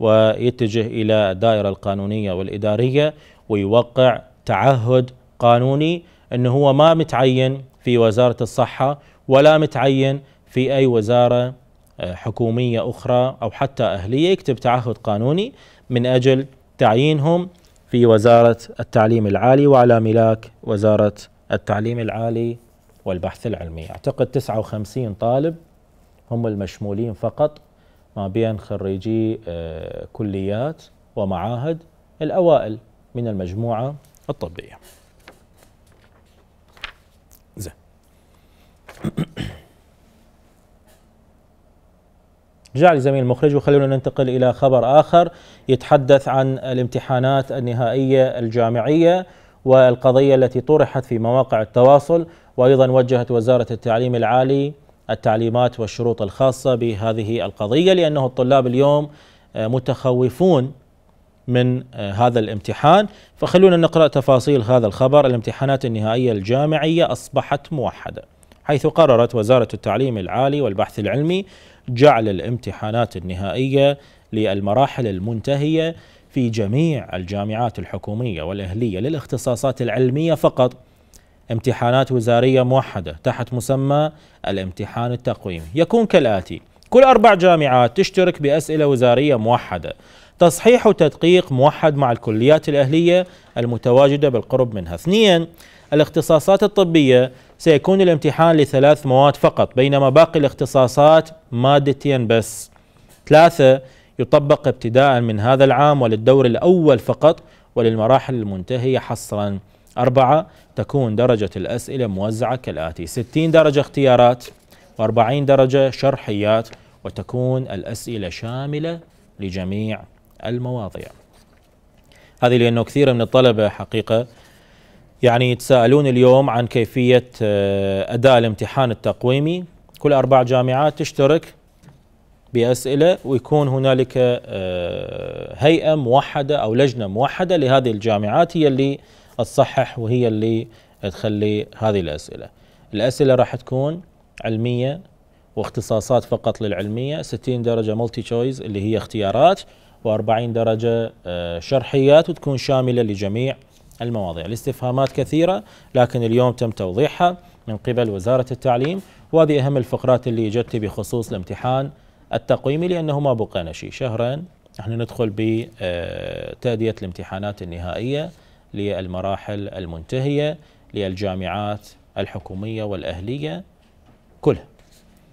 ويتجه إلى الدائرة القانونية والإدارية ويوقع تعهد قانوني أنه هو ما متعين في وزارة الصحة ولا متعين في أي وزارة آه، حكومية أخرى أو حتى أهلية يكتب تعهد قانوني من أجل تعيينهم في وزارة التعليم العالي وعلى ملاك وزارة التعليم العالي والبحث العلمي أعتقد 59 طالب هم المشمولين فقط ما بين خريجي آه، كليات ومعاهد الأوائل من المجموعة الطبية زين جعل زميل المخرج وخلونا ننتقل إلى خبر آخر يتحدث عن الامتحانات النهائية الجامعية والقضية التي طرحت في مواقع التواصل وأيضا وجهت وزارة التعليم العالي التعليمات والشروط الخاصة بهذه القضية لأنه الطلاب اليوم آه، متخوفون من آه، هذا الامتحان فخلونا نقرأ تفاصيل هذا الخبر الامتحانات النهائية الجامعية أصبحت موحدة حيث قررت وزارة التعليم العالي والبحث العلمي جعل الامتحانات النهائيه للمراحل المنتهيه في جميع الجامعات الحكوميه والاهليه للاختصاصات العلميه فقط امتحانات وزاريه موحده تحت مسمى الامتحان التقويمي يكون كالاتي كل اربع جامعات تشترك باسئله وزاريه موحده تصحيح وتدقيق موحد مع الكليات الاهليه المتواجده بالقرب منها اثنين الاختصاصات الطبيه سيكون الامتحان لثلاث مواد فقط بينما باقي الاختصاصات مادتين بس ثلاثة يطبق ابتداء من هذا العام وللدور الأول فقط وللمراحل المنتهية حصرا أربعة تكون درجة الأسئلة موزعة كالآتي 60 درجة اختيارات و40 درجة شرحيات وتكون الأسئلة شاملة لجميع المواضيع هذه لأنه كثير من الطلبة حقيقة يعني يتساءلون اليوم عن كيفية آه، أداء الامتحان التقويمي كل أربع جامعات تشترك بأسئلة ويكون هنالك آه، هيئة موحدة أو لجنة موحدة لهذه الجامعات هي اللي تصحح وهي اللي تخلي هذه الأسئلة الأسئلة راح تكون علمية واختصاصات فقط للعلمية 60 درجة ملتي تشويز اللي هي اختيارات و40 درجة آه، شرحيات وتكون شاملة لجميع المواضيع الاستفهامات كثيرة لكن اليوم تم توضيحها من قبل وزارة التعليم وهذه أهم الفقرات اللي جت بخصوص الامتحان التقويمي لأنه ما بقينا شيء شهرين نحن ندخل بتأدية آه، الامتحانات النهائية للمراحل المنتهية للجامعات الحكومية والأهلية كلها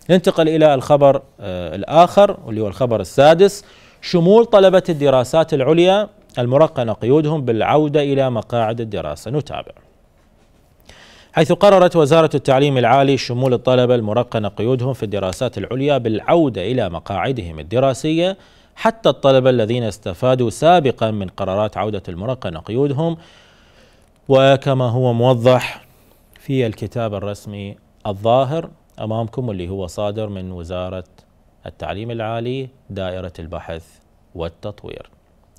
ننتقل إلى الخبر آه، الآخر واللي هو الخبر السادس شمول طلبة الدراسات العليا المرقنة قيودهم بالعودة إلى مقاعد الدراسة نتابع حيث قررت وزارة التعليم العالي شمول الطلبة المرقنة قيودهم في الدراسات العليا بالعودة إلى مقاعدهم الدراسية حتى الطلبة الذين استفادوا سابقا من قرارات عودة المرقنة قيودهم وكما هو موضح في الكتاب الرسمي الظاهر أمامكم اللي هو صادر من وزارة التعليم العالي دائرة البحث والتطوير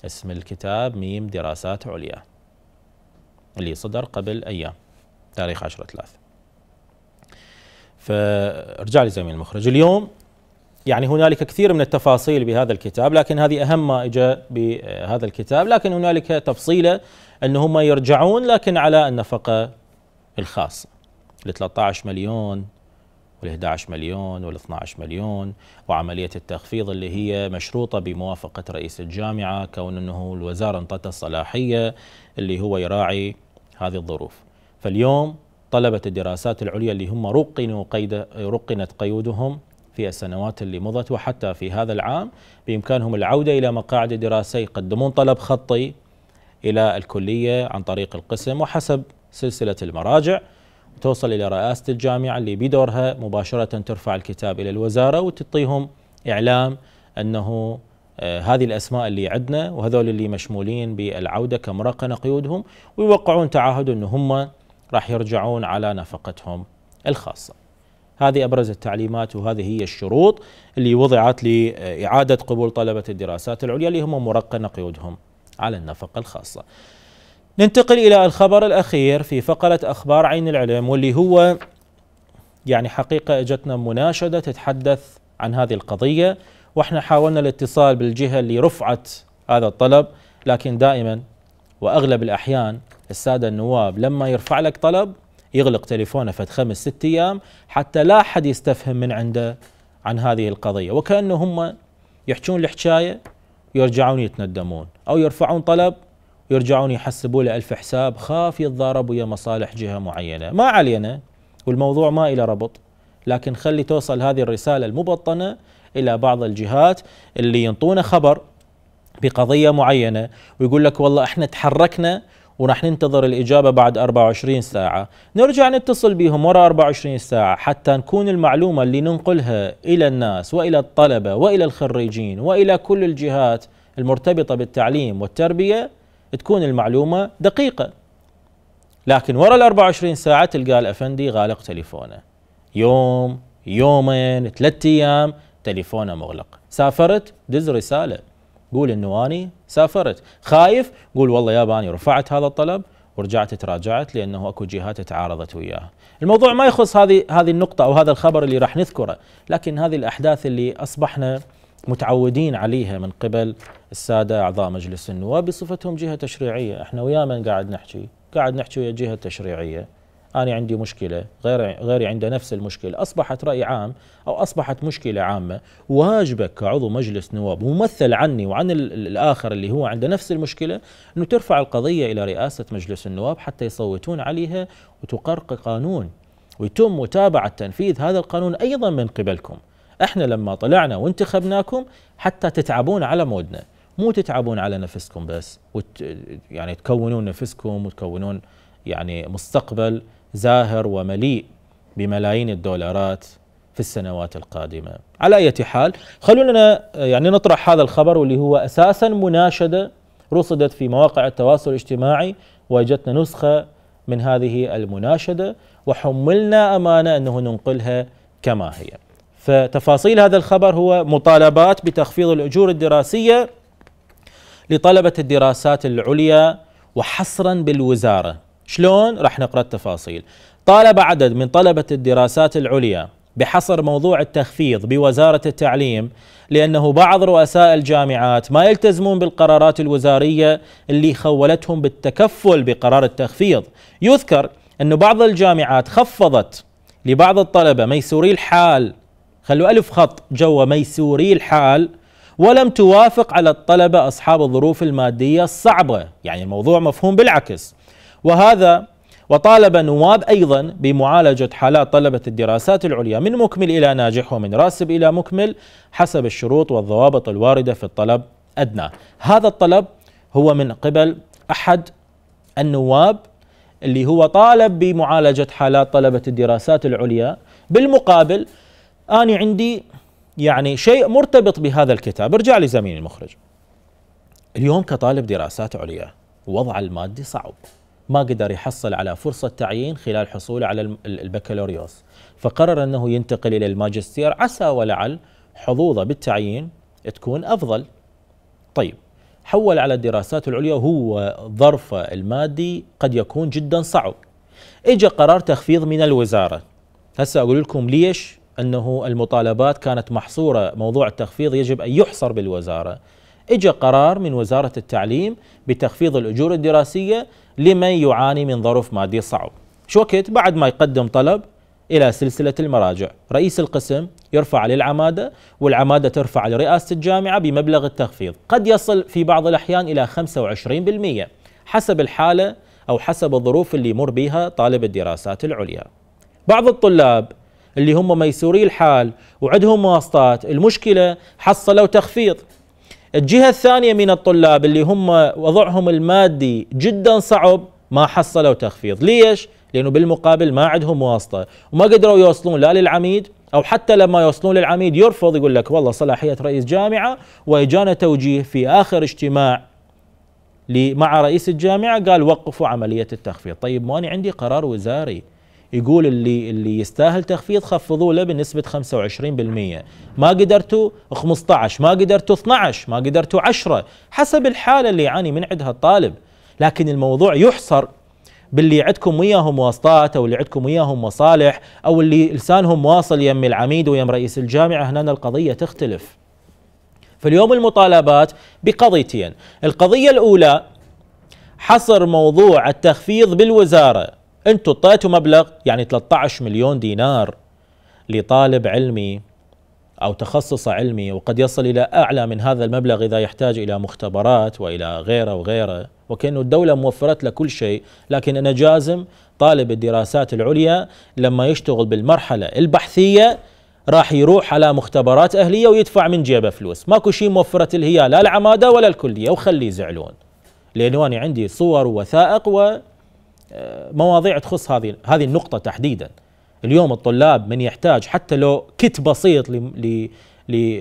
اسم الكتاب ميم دراسات عليا اللي صدر قبل أيام تاريخ 10 3 فارجع لي زميل المخرج اليوم يعني هنالك كثير من التفاصيل بهذا الكتاب لكن هذه أهم ما اجى بهذا الكتاب لكن هنالك تفصيلة أن هم يرجعون لكن على النفقة الخاصة ل 13 مليون وال11 مليون وال12 مليون وعملية التخفيض اللي هي مشروطة بموافقة رئيس الجامعة كون أنه الوزارة انطت الصلاحية اللي هو يراعي هذه الظروف فاليوم طلبة الدراسات العليا اللي هم رقنوا قيد رقنت قيودهم في السنوات اللي مضت وحتى في هذا العام بإمكانهم العودة إلى مقاعد الدراسة يقدمون طلب خطي إلى الكلية عن طريق القسم وحسب سلسلة المراجع توصل إلى رئاسة الجامعة اللي بدورها مباشرة ترفع الكتاب إلى الوزارة وتعطيهم إعلام أنه آه، هذه الأسماء اللي عندنا وهذول اللي مشمولين بالعودة كمرقنة قيودهم ويوقعون تعاهد انه هم راح يرجعون على نفقتهم الخاصة هذه أبرز التعليمات وهذه هي الشروط اللي وضعت لإعادة قبول طلبة الدراسات العليا اللي هم مرقنة قيودهم على النفقة الخاصة ننتقل إلى الخبر الأخير في فقرة أخبار عين العلم واللي هو يعني حقيقة اجتنا مناشدة تتحدث عن هذه القضية واحنا حاولنا الاتصال بالجهة اللي رفعت هذا الطلب لكن دائما وأغلب الأحيان السادة النواب لما يرفع لك طلب يغلق تليفونه فد خمس ست أيام حتى لا احد يستفهم من عنده عن هذه القضية وكأنه هم يحجون الحكاية يرجعون يتندمون أو يرفعون طلب يرجعون يحسبوا له ألف حساب خاف يتضارب ويا مصالح جهة معينة ما علينا والموضوع ما إلى ربط لكن خلي توصل هذه الرسالة المبطنة إلى بعض الجهات اللي ينطونا خبر بقضية معينة ويقول لك والله احنا تحركنا وراح ننتظر الإجابة بعد 24 ساعة نرجع نتصل بهم وراء 24 ساعة حتى نكون المعلومة اللي ننقلها إلى الناس وإلى الطلبة وإلى الخريجين وإلى كل الجهات المرتبطة بالتعليم والتربية تكون المعلومه دقيقه لكن ورا ال 24 ساعه تلقى الافندي غالق تليفونه يوم يومين ثلاث ايام تليفونه مغلق سافرت دز رساله قول انه اني سافرت خايف قول والله يا باني رفعت هذا الطلب ورجعت تراجعت لانه اكو جهات تعارضت وياه. الموضوع ما يخص هذه هذه النقطه او هذا الخبر اللي راح نذكره، لكن هذه الاحداث اللي اصبحنا متعودين عليها من قبل الساده اعضاء مجلس النواب بصفتهم جهه تشريعيه، احنا ويا من قاعد نحكي؟ قاعد نحكي ويا جهه تشريعيه. انا عندي مشكله، غيري غيري عنده نفس المشكله، اصبحت راي عام او اصبحت مشكله عامه، واجبك كعضو مجلس نواب ممثل عني وعن الاخر اللي هو عنده نفس المشكله انه ترفع القضيه الى رئاسه مجلس النواب حتى يصوتون عليها وتقرق قانون ويتم متابعه تنفيذ هذا القانون ايضا من قبلكم. احنا لما طلعنا وانتخبناكم حتى تتعبون على مودنا مو تتعبون على نفسكم بس وت يعني تكونون نفسكم وتكونون يعني مستقبل زاهر ومليء بملايين الدولارات في السنوات القادمة على أي حال خلونا يعني نطرح هذا الخبر واللي هو أساسا مناشدة رصدت في مواقع التواصل الاجتماعي وجدنا نسخة من هذه المناشدة وحملنا أمانة أنه ننقلها كما هي فتفاصيل هذا الخبر هو مطالبات بتخفيض الأجور الدراسية لطلبة الدراسات العليا وحصرا بالوزارة شلون؟ راح نقرأ التفاصيل طالب عدد من طلبة الدراسات العليا بحصر موضوع التخفيض بوزارة التعليم لأنه بعض رؤساء الجامعات ما يلتزمون بالقرارات الوزارية اللي خولتهم بالتكفل بقرار التخفيض يذكر أن بعض الجامعات خفضت لبعض الطلبة ميسوري الحال خلوا ألف خط جوا ميسوري الحال ولم توافق على الطلبة أصحاب الظروف المادية الصعبة يعني الموضوع مفهوم بالعكس وهذا وطالب نواب أيضا بمعالجة حالات طلبة الدراسات العليا من مكمل إلى ناجح ومن راسب إلى مكمل حسب الشروط والضوابط الواردة في الطلب أدنى هذا الطلب هو من قبل أحد النواب اللي هو طالب بمعالجة حالات طلبة الدراسات العليا بالمقابل أنا عندي يعني شيء مرتبط بهذا الكتاب ارجع لي زميلي المخرج اليوم كطالب دراسات عليا وضع المادي صعب ما قدر يحصل على فرصة تعيين خلال حصوله على البكالوريوس فقرر أنه ينتقل إلى الماجستير عسى ولعل حظوظه بالتعيين تكون أفضل طيب حول على الدراسات العليا هو ظرفه المادي قد يكون جدا صعب اجى قرار تخفيض من الوزارة هسه أقول لكم ليش أنه المطالبات كانت محصورة موضوع التخفيض يجب أن يحصر بالوزارة إجا قرار من وزارة التعليم بتخفيض الأجور الدراسية لمن يعاني من ظرف مادي صعب شوكت بعد ما يقدم طلب إلى سلسلة المراجع رئيس القسم يرفع للعمادة والعمادة ترفع لرئاسة الجامعة بمبلغ التخفيض قد يصل في بعض الأحيان إلى 25% حسب الحالة أو حسب الظروف اللي يمر بها طالب الدراسات العليا بعض الطلاب اللي هم ميسوري الحال وعندهم واسطات المشكلة حصلوا تخفيض الجهة الثانية من الطلاب اللي هم وضعهم المادي جدا صعب ما حصلوا تخفيض ليش؟ لأنه بالمقابل ما عندهم واسطة وما قدروا يوصلون لا للعميد أو حتى لما يوصلون للعميد يرفض يقول لك والله صلاحية رئيس جامعة وإجانا توجيه في آخر اجتماع مع رئيس الجامعة قال وقفوا عملية التخفيض طيب ما أنا عندي قرار وزاري يقول اللي اللي يستاهل تخفيض خفضوا له بنسبه 25% ما قدرتوا 15 ما قدرتوا 12 ما قدرتوا 10 حسب الحاله اللي يعاني من عندها الطالب لكن الموضوع يحصر باللي عندكم وياهم واسطات او اللي عندكم وياهم مصالح او اللي لسانهم واصل يم العميد ويم رئيس الجامعه هنا القضيه تختلف. فاليوم المطالبات بقضيتين، القضيه الاولى حصر موضوع التخفيض بالوزاره انتم اعطيتوا مبلغ يعني 13 مليون دينار لطالب علمي او تخصص علمي وقد يصل الى اعلى من هذا المبلغ اذا يحتاج الى مختبرات والى غيره وغيره وكانه الدوله موفرت له كل شيء لكن انا جازم طالب الدراسات العليا لما يشتغل بالمرحله البحثيه راح يروح على مختبرات اهليه ويدفع من جيبه فلوس ماكو شيء موفرت الهي لا العماده ولا الكليه وخليه يزعلون لانه انا عندي صور ووثائق و مواضيع تخص هذه هذه النقطه تحديدا اليوم الطلاب من يحتاج حتى لو كت بسيط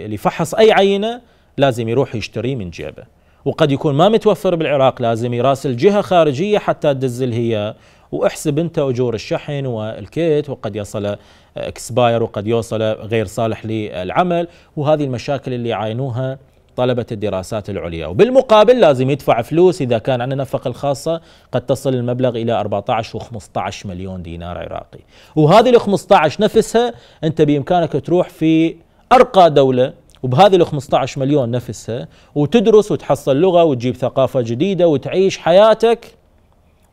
لفحص اي عينه لازم يروح يشتريه من جيبه وقد يكون ما متوفر بالعراق لازم يراسل جهه خارجيه حتى تدزل هي واحسب انت اجور الشحن والكيت وقد يصل اكسباير وقد يوصل غير صالح للعمل وهذه المشاكل اللي يعاينوها طلبة الدراسات العليا وبالمقابل لازم يدفع فلوس إذا كان عن النفقة الخاصة قد تصل المبلغ إلى 14 و15 مليون دينار عراقي وهذه ال 15 نفسها أنت بإمكانك تروح في أرقى دولة وبهذه ال 15 مليون نفسها وتدرس وتحصل لغة وتجيب ثقافة جديدة وتعيش حياتك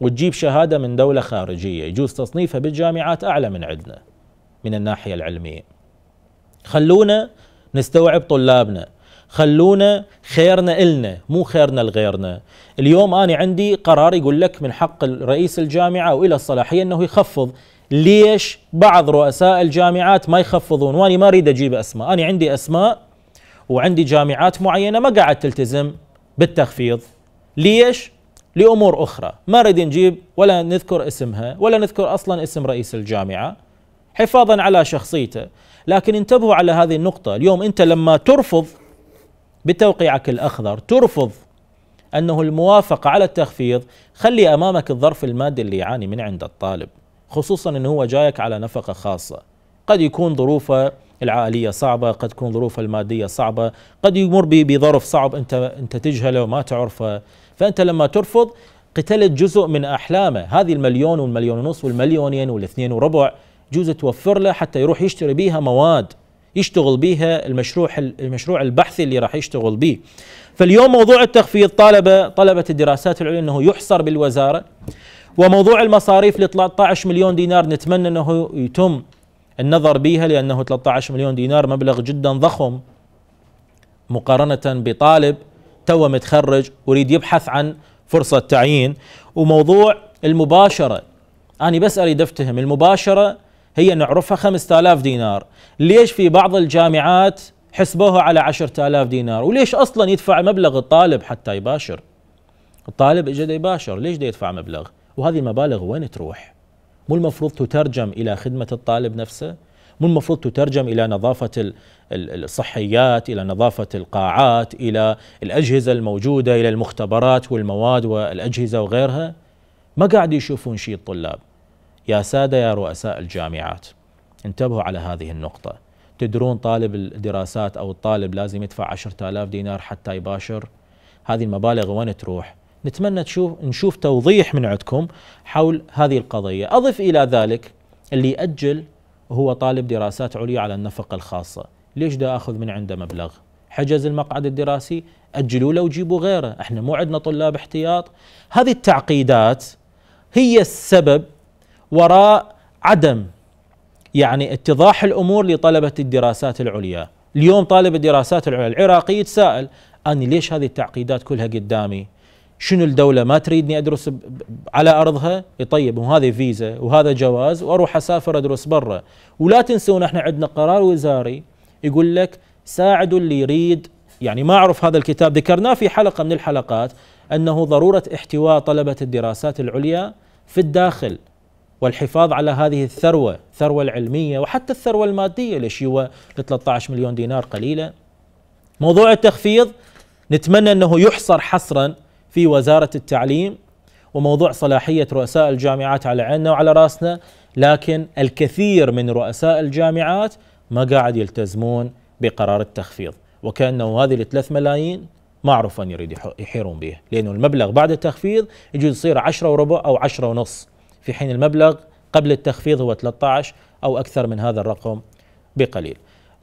وتجيب شهادة من دولة خارجية يجوز تصنيفها بالجامعات أعلى من عندنا من الناحية العلمية خلونا نستوعب طلابنا خلونا خيرنا إلنا مو خيرنا لغيرنا اليوم أنا عندي قرار يقول لك من حق رئيس الجامعة وإلى الصلاحية أنه يخفض ليش بعض رؤساء الجامعات ما يخفضون وأنا ما أريد أجيب أسماء أنا عندي أسماء وعندي جامعات معينة ما قاعد تلتزم بالتخفيض ليش؟ لأمور أخرى ما نريد نجيب ولا نذكر اسمها ولا نذكر أصلا اسم رئيس الجامعة حفاظا على شخصيته لكن انتبهوا على هذه النقطة اليوم أنت لما ترفض بتوقيعك الأخضر ترفض أنه الموافقة على التخفيض خلي أمامك الظرف المادي اللي يعاني من عند الطالب خصوصا أنه هو جايك على نفقة خاصة قد يكون ظروفه العائلية صعبة قد تكون ظروفه المادية صعبة قد يمر بظرف صعب أنت, أنت تجهله وما تعرفه فأنت لما ترفض قتلت جزء من أحلامه هذه المليون والمليون ونص والمليونين والاثنين وربع جزء توفر له حتى يروح يشتري بيها مواد يشتغل بها المشروع المشروع البحثي اللي راح يشتغل به فاليوم موضوع التخفيض طالبه طلبه الدراسات العليا انه يحصر بالوزاره وموضوع المصاريف ل 13 مليون دينار نتمنى انه يتم النظر بها لانه 13 مليون دينار مبلغ جدا ضخم مقارنه بطالب تو متخرج وريد يبحث عن فرصه تعيين وموضوع المباشره انا بس اريد افتهم المباشره هي نعرفها 5000 دينار ليش في بعض الجامعات حسبوها على 10000 دينار وليش اصلا يدفع مبلغ الطالب حتى يباشر الطالب اجى يباشر ليش يدفع مبلغ وهذه المبالغ وين تروح مو المفروض تترجم الى خدمه الطالب نفسه مو المفروض تترجم الى نظافه الصحيات الى نظافه القاعات الى الاجهزه الموجوده الى المختبرات والمواد والاجهزه وغيرها ما قاعد يشوفون شيء الطلاب يا سادة يا رؤساء الجامعات انتبهوا على هذه النقطة تدرون طالب الدراسات أو الطالب لازم يدفع 10000 دينار حتى يباشر هذه المبالغ وين تروح نتمنى تشوف نشوف توضيح من عندكم حول هذه القضية أضف إلى ذلك اللي يأجل هو طالب دراسات عليا على النفقة الخاصة ليش دا أخذ من عنده مبلغ حجز المقعد الدراسي أجلوا له وجيبوا غيره احنا مو عندنا طلاب احتياط هذه التعقيدات هي السبب وراء عدم يعني اتضاح الامور لطلبه الدراسات العليا، اليوم طالب الدراسات العليا العراقي يتساءل اني ليش هذه التعقيدات كلها قدامي؟ شنو الدوله ما تريدني ادرس على ارضها؟ طيب وهذه فيزا وهذا جواز واروح اسافر ادرس برا، ولا تنسون احنا عندنا قرار وزاري يقول لك ساعدوا اللي يريد يعني ما اعرف هذا الكتاب ذكرناه في حلقه من الحلقات انه ضروره احتواء طلبه الدراسات العليا في الداخل والحفاظ على هذه الثروة الثروة العلمية وحتى الثروة المادية ليش هو 13 مليون دينار قليلة موضوع التخفيض نتمنى أنه يحصر حصرا في وزارة التعليم وموضوع صلاحية رؤساء الجامعات على عيننا وعلى راسنا لكن الكثير من رؤساء الجامعات ما قاعد يلتزمون بقرار التخفيض وكأنه هذه الثلاث ملايين ما عرفوا أن يريد يحيرون به لأنه المبلغ بعد التخفيض يجوز يصير عشرة وربع أو عشرة ونص في حين المبلغ قبل التخفيض هو 13 أو أكثر من هذا الرقم بقليل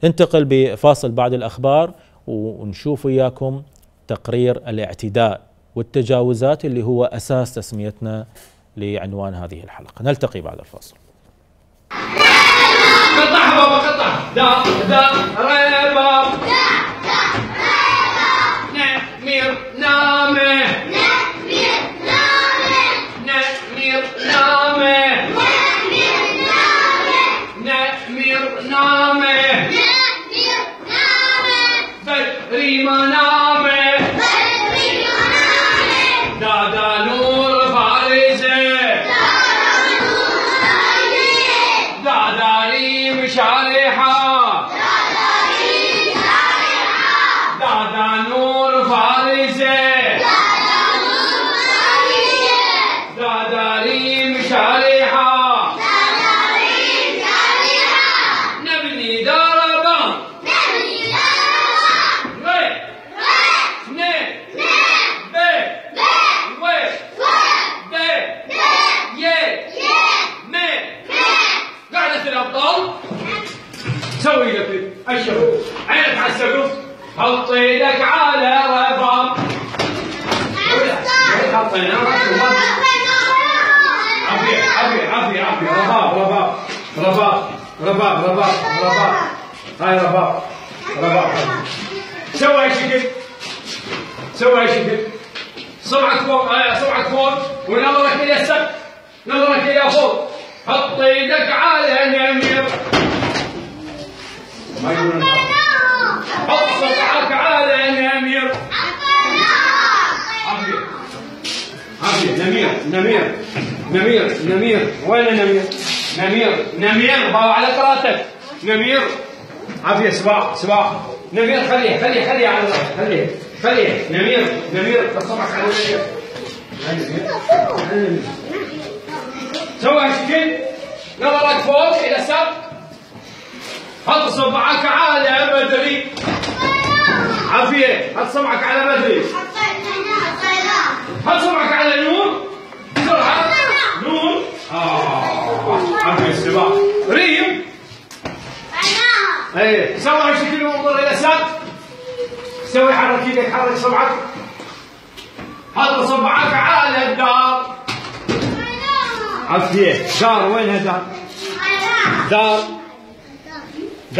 ننتقل بفاصل بعد الأخبار ونشوف وياكم تقرير الاعتداء والتجاوزات اللي هو أساس تسميتنا لعنوان هذه الحلقة نلتقي بعد الفاصل قطعها بابا قطعها لا لا حط ايدك على رباب حطينا عافية عافية عافية عافية رباب رباب رباب رباب رباب رباب هاي رباب رباب سوى هاي شكل سوى هاي شكل صبعك فوق آه صبعك فوق ونظرك الى السقف نظرك الى فوق حط ايدك على نمير ما يقولون نمير عافية نمير نمير نمير نمير وين نمير نمير نمير باو على كراتك نمير عافية سباق سباق نمير خليه خليه خليه على خليه خليه نمير نمير تصبح على نمير سوى شكل نظرك فوق الى السقف حط صبعك يا بدري عافية حط صبعك على بدري حط صبعك على نور بسرعة نور آه عافية السباع ريم ايه سوي شكل وانظر الى اليسار سوي حرك ايدك حرك صبعك حط صبعك على الدار عافية دار وينها دار؟ دار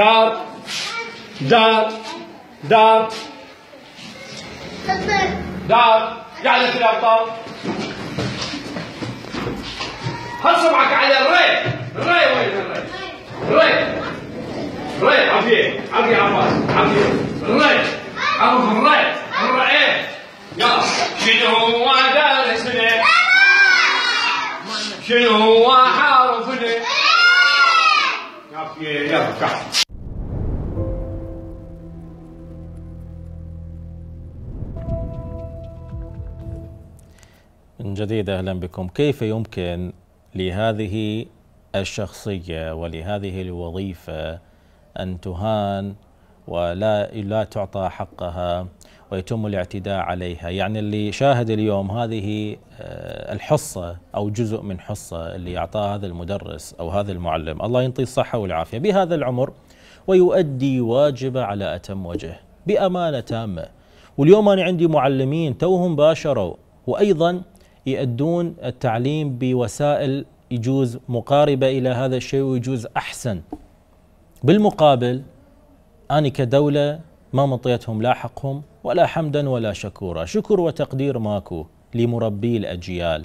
دار دار دار دار جعلت الأبطال هل صبعك على الري الري وين الري الري الري عفيه عفيه عباس عفيه الري عرف الري الري يلا شنو هو دارس شنو هو حارف لي يا يلا كحل من جديد اهلا بكم، كيف يمكن لهذه الشخصيه ولهذه الوظيفه ان تهان ولا لا تعطى حقها ويتم الاعتداء عليها، يعني اللي شاهد اليوم هذه آه، الحصه او جزء من حصه اللي اعطاها هذا المدرس او هذا المعلم، الله ينطي الصحه والعافيه بهذا العمر ويؤدي واجبه على اتم وجه بامانه تامه. واليوم انا عندي معلمين توهم باشروا وايضا يؤدون التعليم بوسائل يجوز مقاربة إلى هذا الشيء ويجوز أحسن بالمقابل أنا كدولة ما منطيتهم لا حقهم ولا حمدا ولا شكورا شكر وتقدير ماكو لمربي الأجيال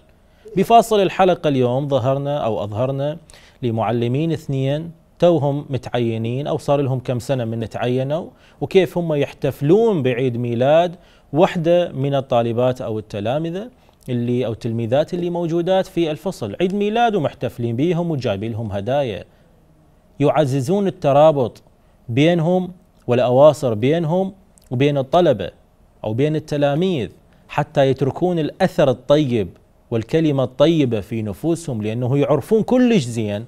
بفاصل الحلقة اليوم ظهرنا أو أظهرنا لمعلمين اثنين توهم متعينين أو صار لهم كم سنة من تعينوا وكيف هم يحتفلون بعيد ميلاد وحدة من الطالبات أو التلامذة اللي او التلميذات اللي موجودات في الفصل عيد ميلاد ومحتفلين بيهم وجايبين لهم هدايا يعززون الترابط بينهم والاواصر بينهم وبين الطلبه او بين التلاميذ حتى يتركون الاثر الطيب والكلمه الطيبه في نفوسهم لانه يعرفون كلش زين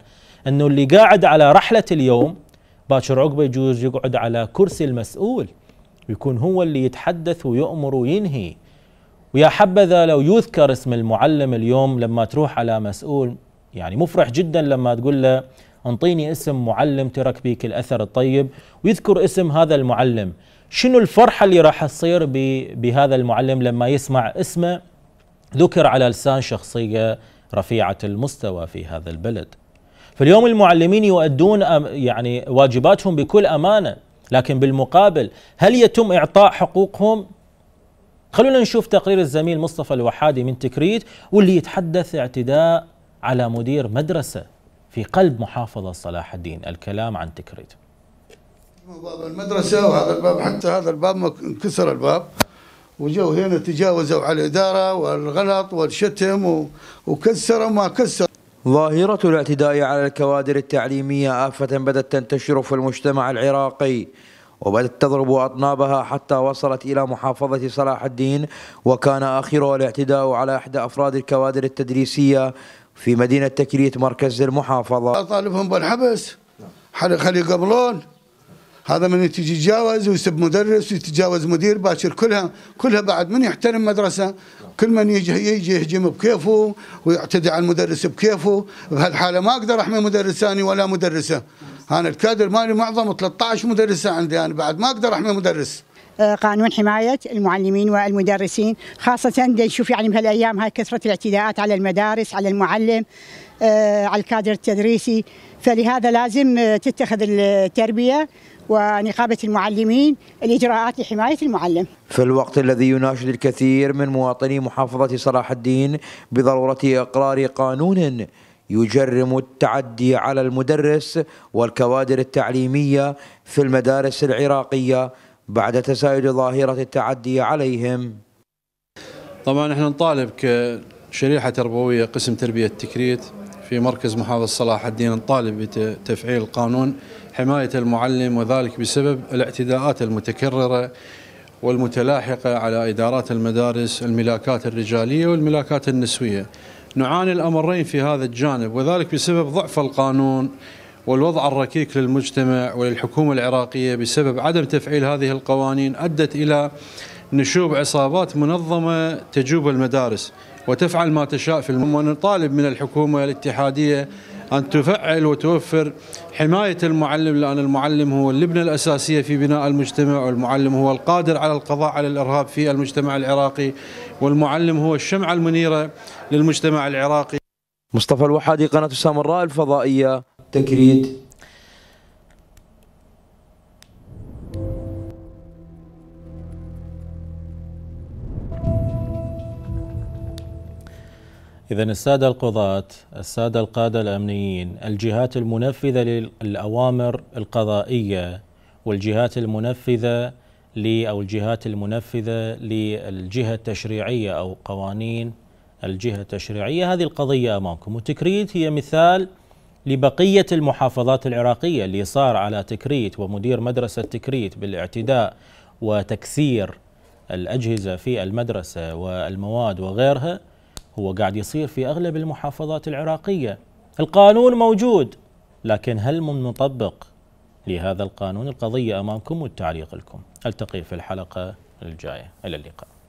انه اللي قاعد على رحله اليوم باكر عقبه يجوز يقعد على كرسي المسؤول ويكون هو اللي يتحدث ويؤمر وينهي ويا حبذا لو يذكر اسم المعلم اليوم لما تروح على مسؤول يعني مفرح جدا لما تقول له انطيني اسم معلم ترك بيك الاثر الطيب ويذكر اسم هذا المعلم شنو الفرحه اللي راح تصير بهذا المعلم لما يسمع اسمه ذكر على لسان شخصيه رفيعه المستوى في هذا البلد فاليوم المعلمين يؤدون يعني واجباتهم بكل امانه لكن بالمقابل هل يتم اعطاء حقوقهم خلونا نشوف تقرير الزميل مصطفى الوحادي من تكريت واللي يتحدث اعتداء على مدير مدرسة في قلب محافظة صلاح الدين الكلام عن تكريت باب المدرسة وهذا الباب حتى هذا الباب انكسر الباب وجوا هنا تجاوزوا على الإدارة والغلط والشتم وكسروا ما كسر ظاهرة الاعتداء على الكوادر التعليمية آفة بدت تنتشر في المجتمع العراقي وبدت تضرب أطنابها حتى وصلت إلى محافظة صلاح الدين وكان آخرها الاعتداء على إحدى أفراد الكوادر التدريسية في مدينة تكريت مركز المحافظة أطالبهم بالحبس خلي يقبلون هذا من يتجاوز ويسب مدرس ويتجاوز مدير باشر كلها كلها بعد من يحترم مدرسه كل من يجي يجي يهجم بكيفه ويعتدي على المدرس بكيفه بهالحاله ما اقدر احمي مدرساني ولا مدرسه انا الكادر مالي معظمه 13 مدرسه عندي انا بعد ما اقدر احمي مدرس آه، قانون حماية المعلمين والمدرسين خاصة نشوف يعني بهالأيام هاي كثرة الاعتداءات على المدارس على المعلم آه، على الكادر التدريسي فلهذا لازم آه، تتخذ التربية ونقابة المعلمين الإجراءات لحماية المعلم في الوقت الذي يناشد الكثير من مواطني محافظة صلاح الدين بضرورة إقرار قانون يجرم التعدي على المدرس والكوادر التعليمية في المدارس العراقية بعد تزايد ظاهرة التعدي عليهم طبعا احنا نطالب كشريحة تربوية قسم تربية التكريت في مركز محافظة صلاح الدين نطالب بتفعيل قانون حماية المعلم وذلك بسبب الاعتداءات المتكررة والمتلاحقة على إدارات المدارس الملاكات الرجالية والملاكات النسوية نعاني الأمرين في هذا الجانب وذلك بسبب ضعف القانون والوضع الركيك للمجتمع وللحكومة العراقية بسبب عدم تفعيل هذه القوانين أدت إلى نشوب عصابات منظمة تجوب المدارس وتفعل ما تشاء في الم... ونطالب من الحكومة الاتحادية أن تفعل وتوفر حماية المعلم لأن المعلم هو اللبنة الأساسية في بناء المجتمع والمعلم هو القادر على القضاء على الإرهاب في المجتمع العراقي والمعلم هو الشمعة المنيرة للمجتمع العراقي مصطفى الوحادي قناة السامراء الفضائية تكريت إذا السادة القضاة، السادة القادة الأمنيين، الجهات المنفذة للأوامر القضائية والجهات المنفذة أو الجهات المنفذة للجهة التشريعية أو قوانين الجهة التشريعية هذه القضية أمامكم وتكريت هي مثال لبقية المحافظات العراقية اللي صار على تكريت ومدير مدرسة تكريت بالاعتداء وتكسير الأجهزة في المدرسة والمواد وغيرها هو قاعد يصير في أغلب المحافظات العراقية القانون موجود لكن هل من مطبق لهذا القانون القضية أمامكم والتعليق لكم التقي في الحلقه الجايه الى اللقاء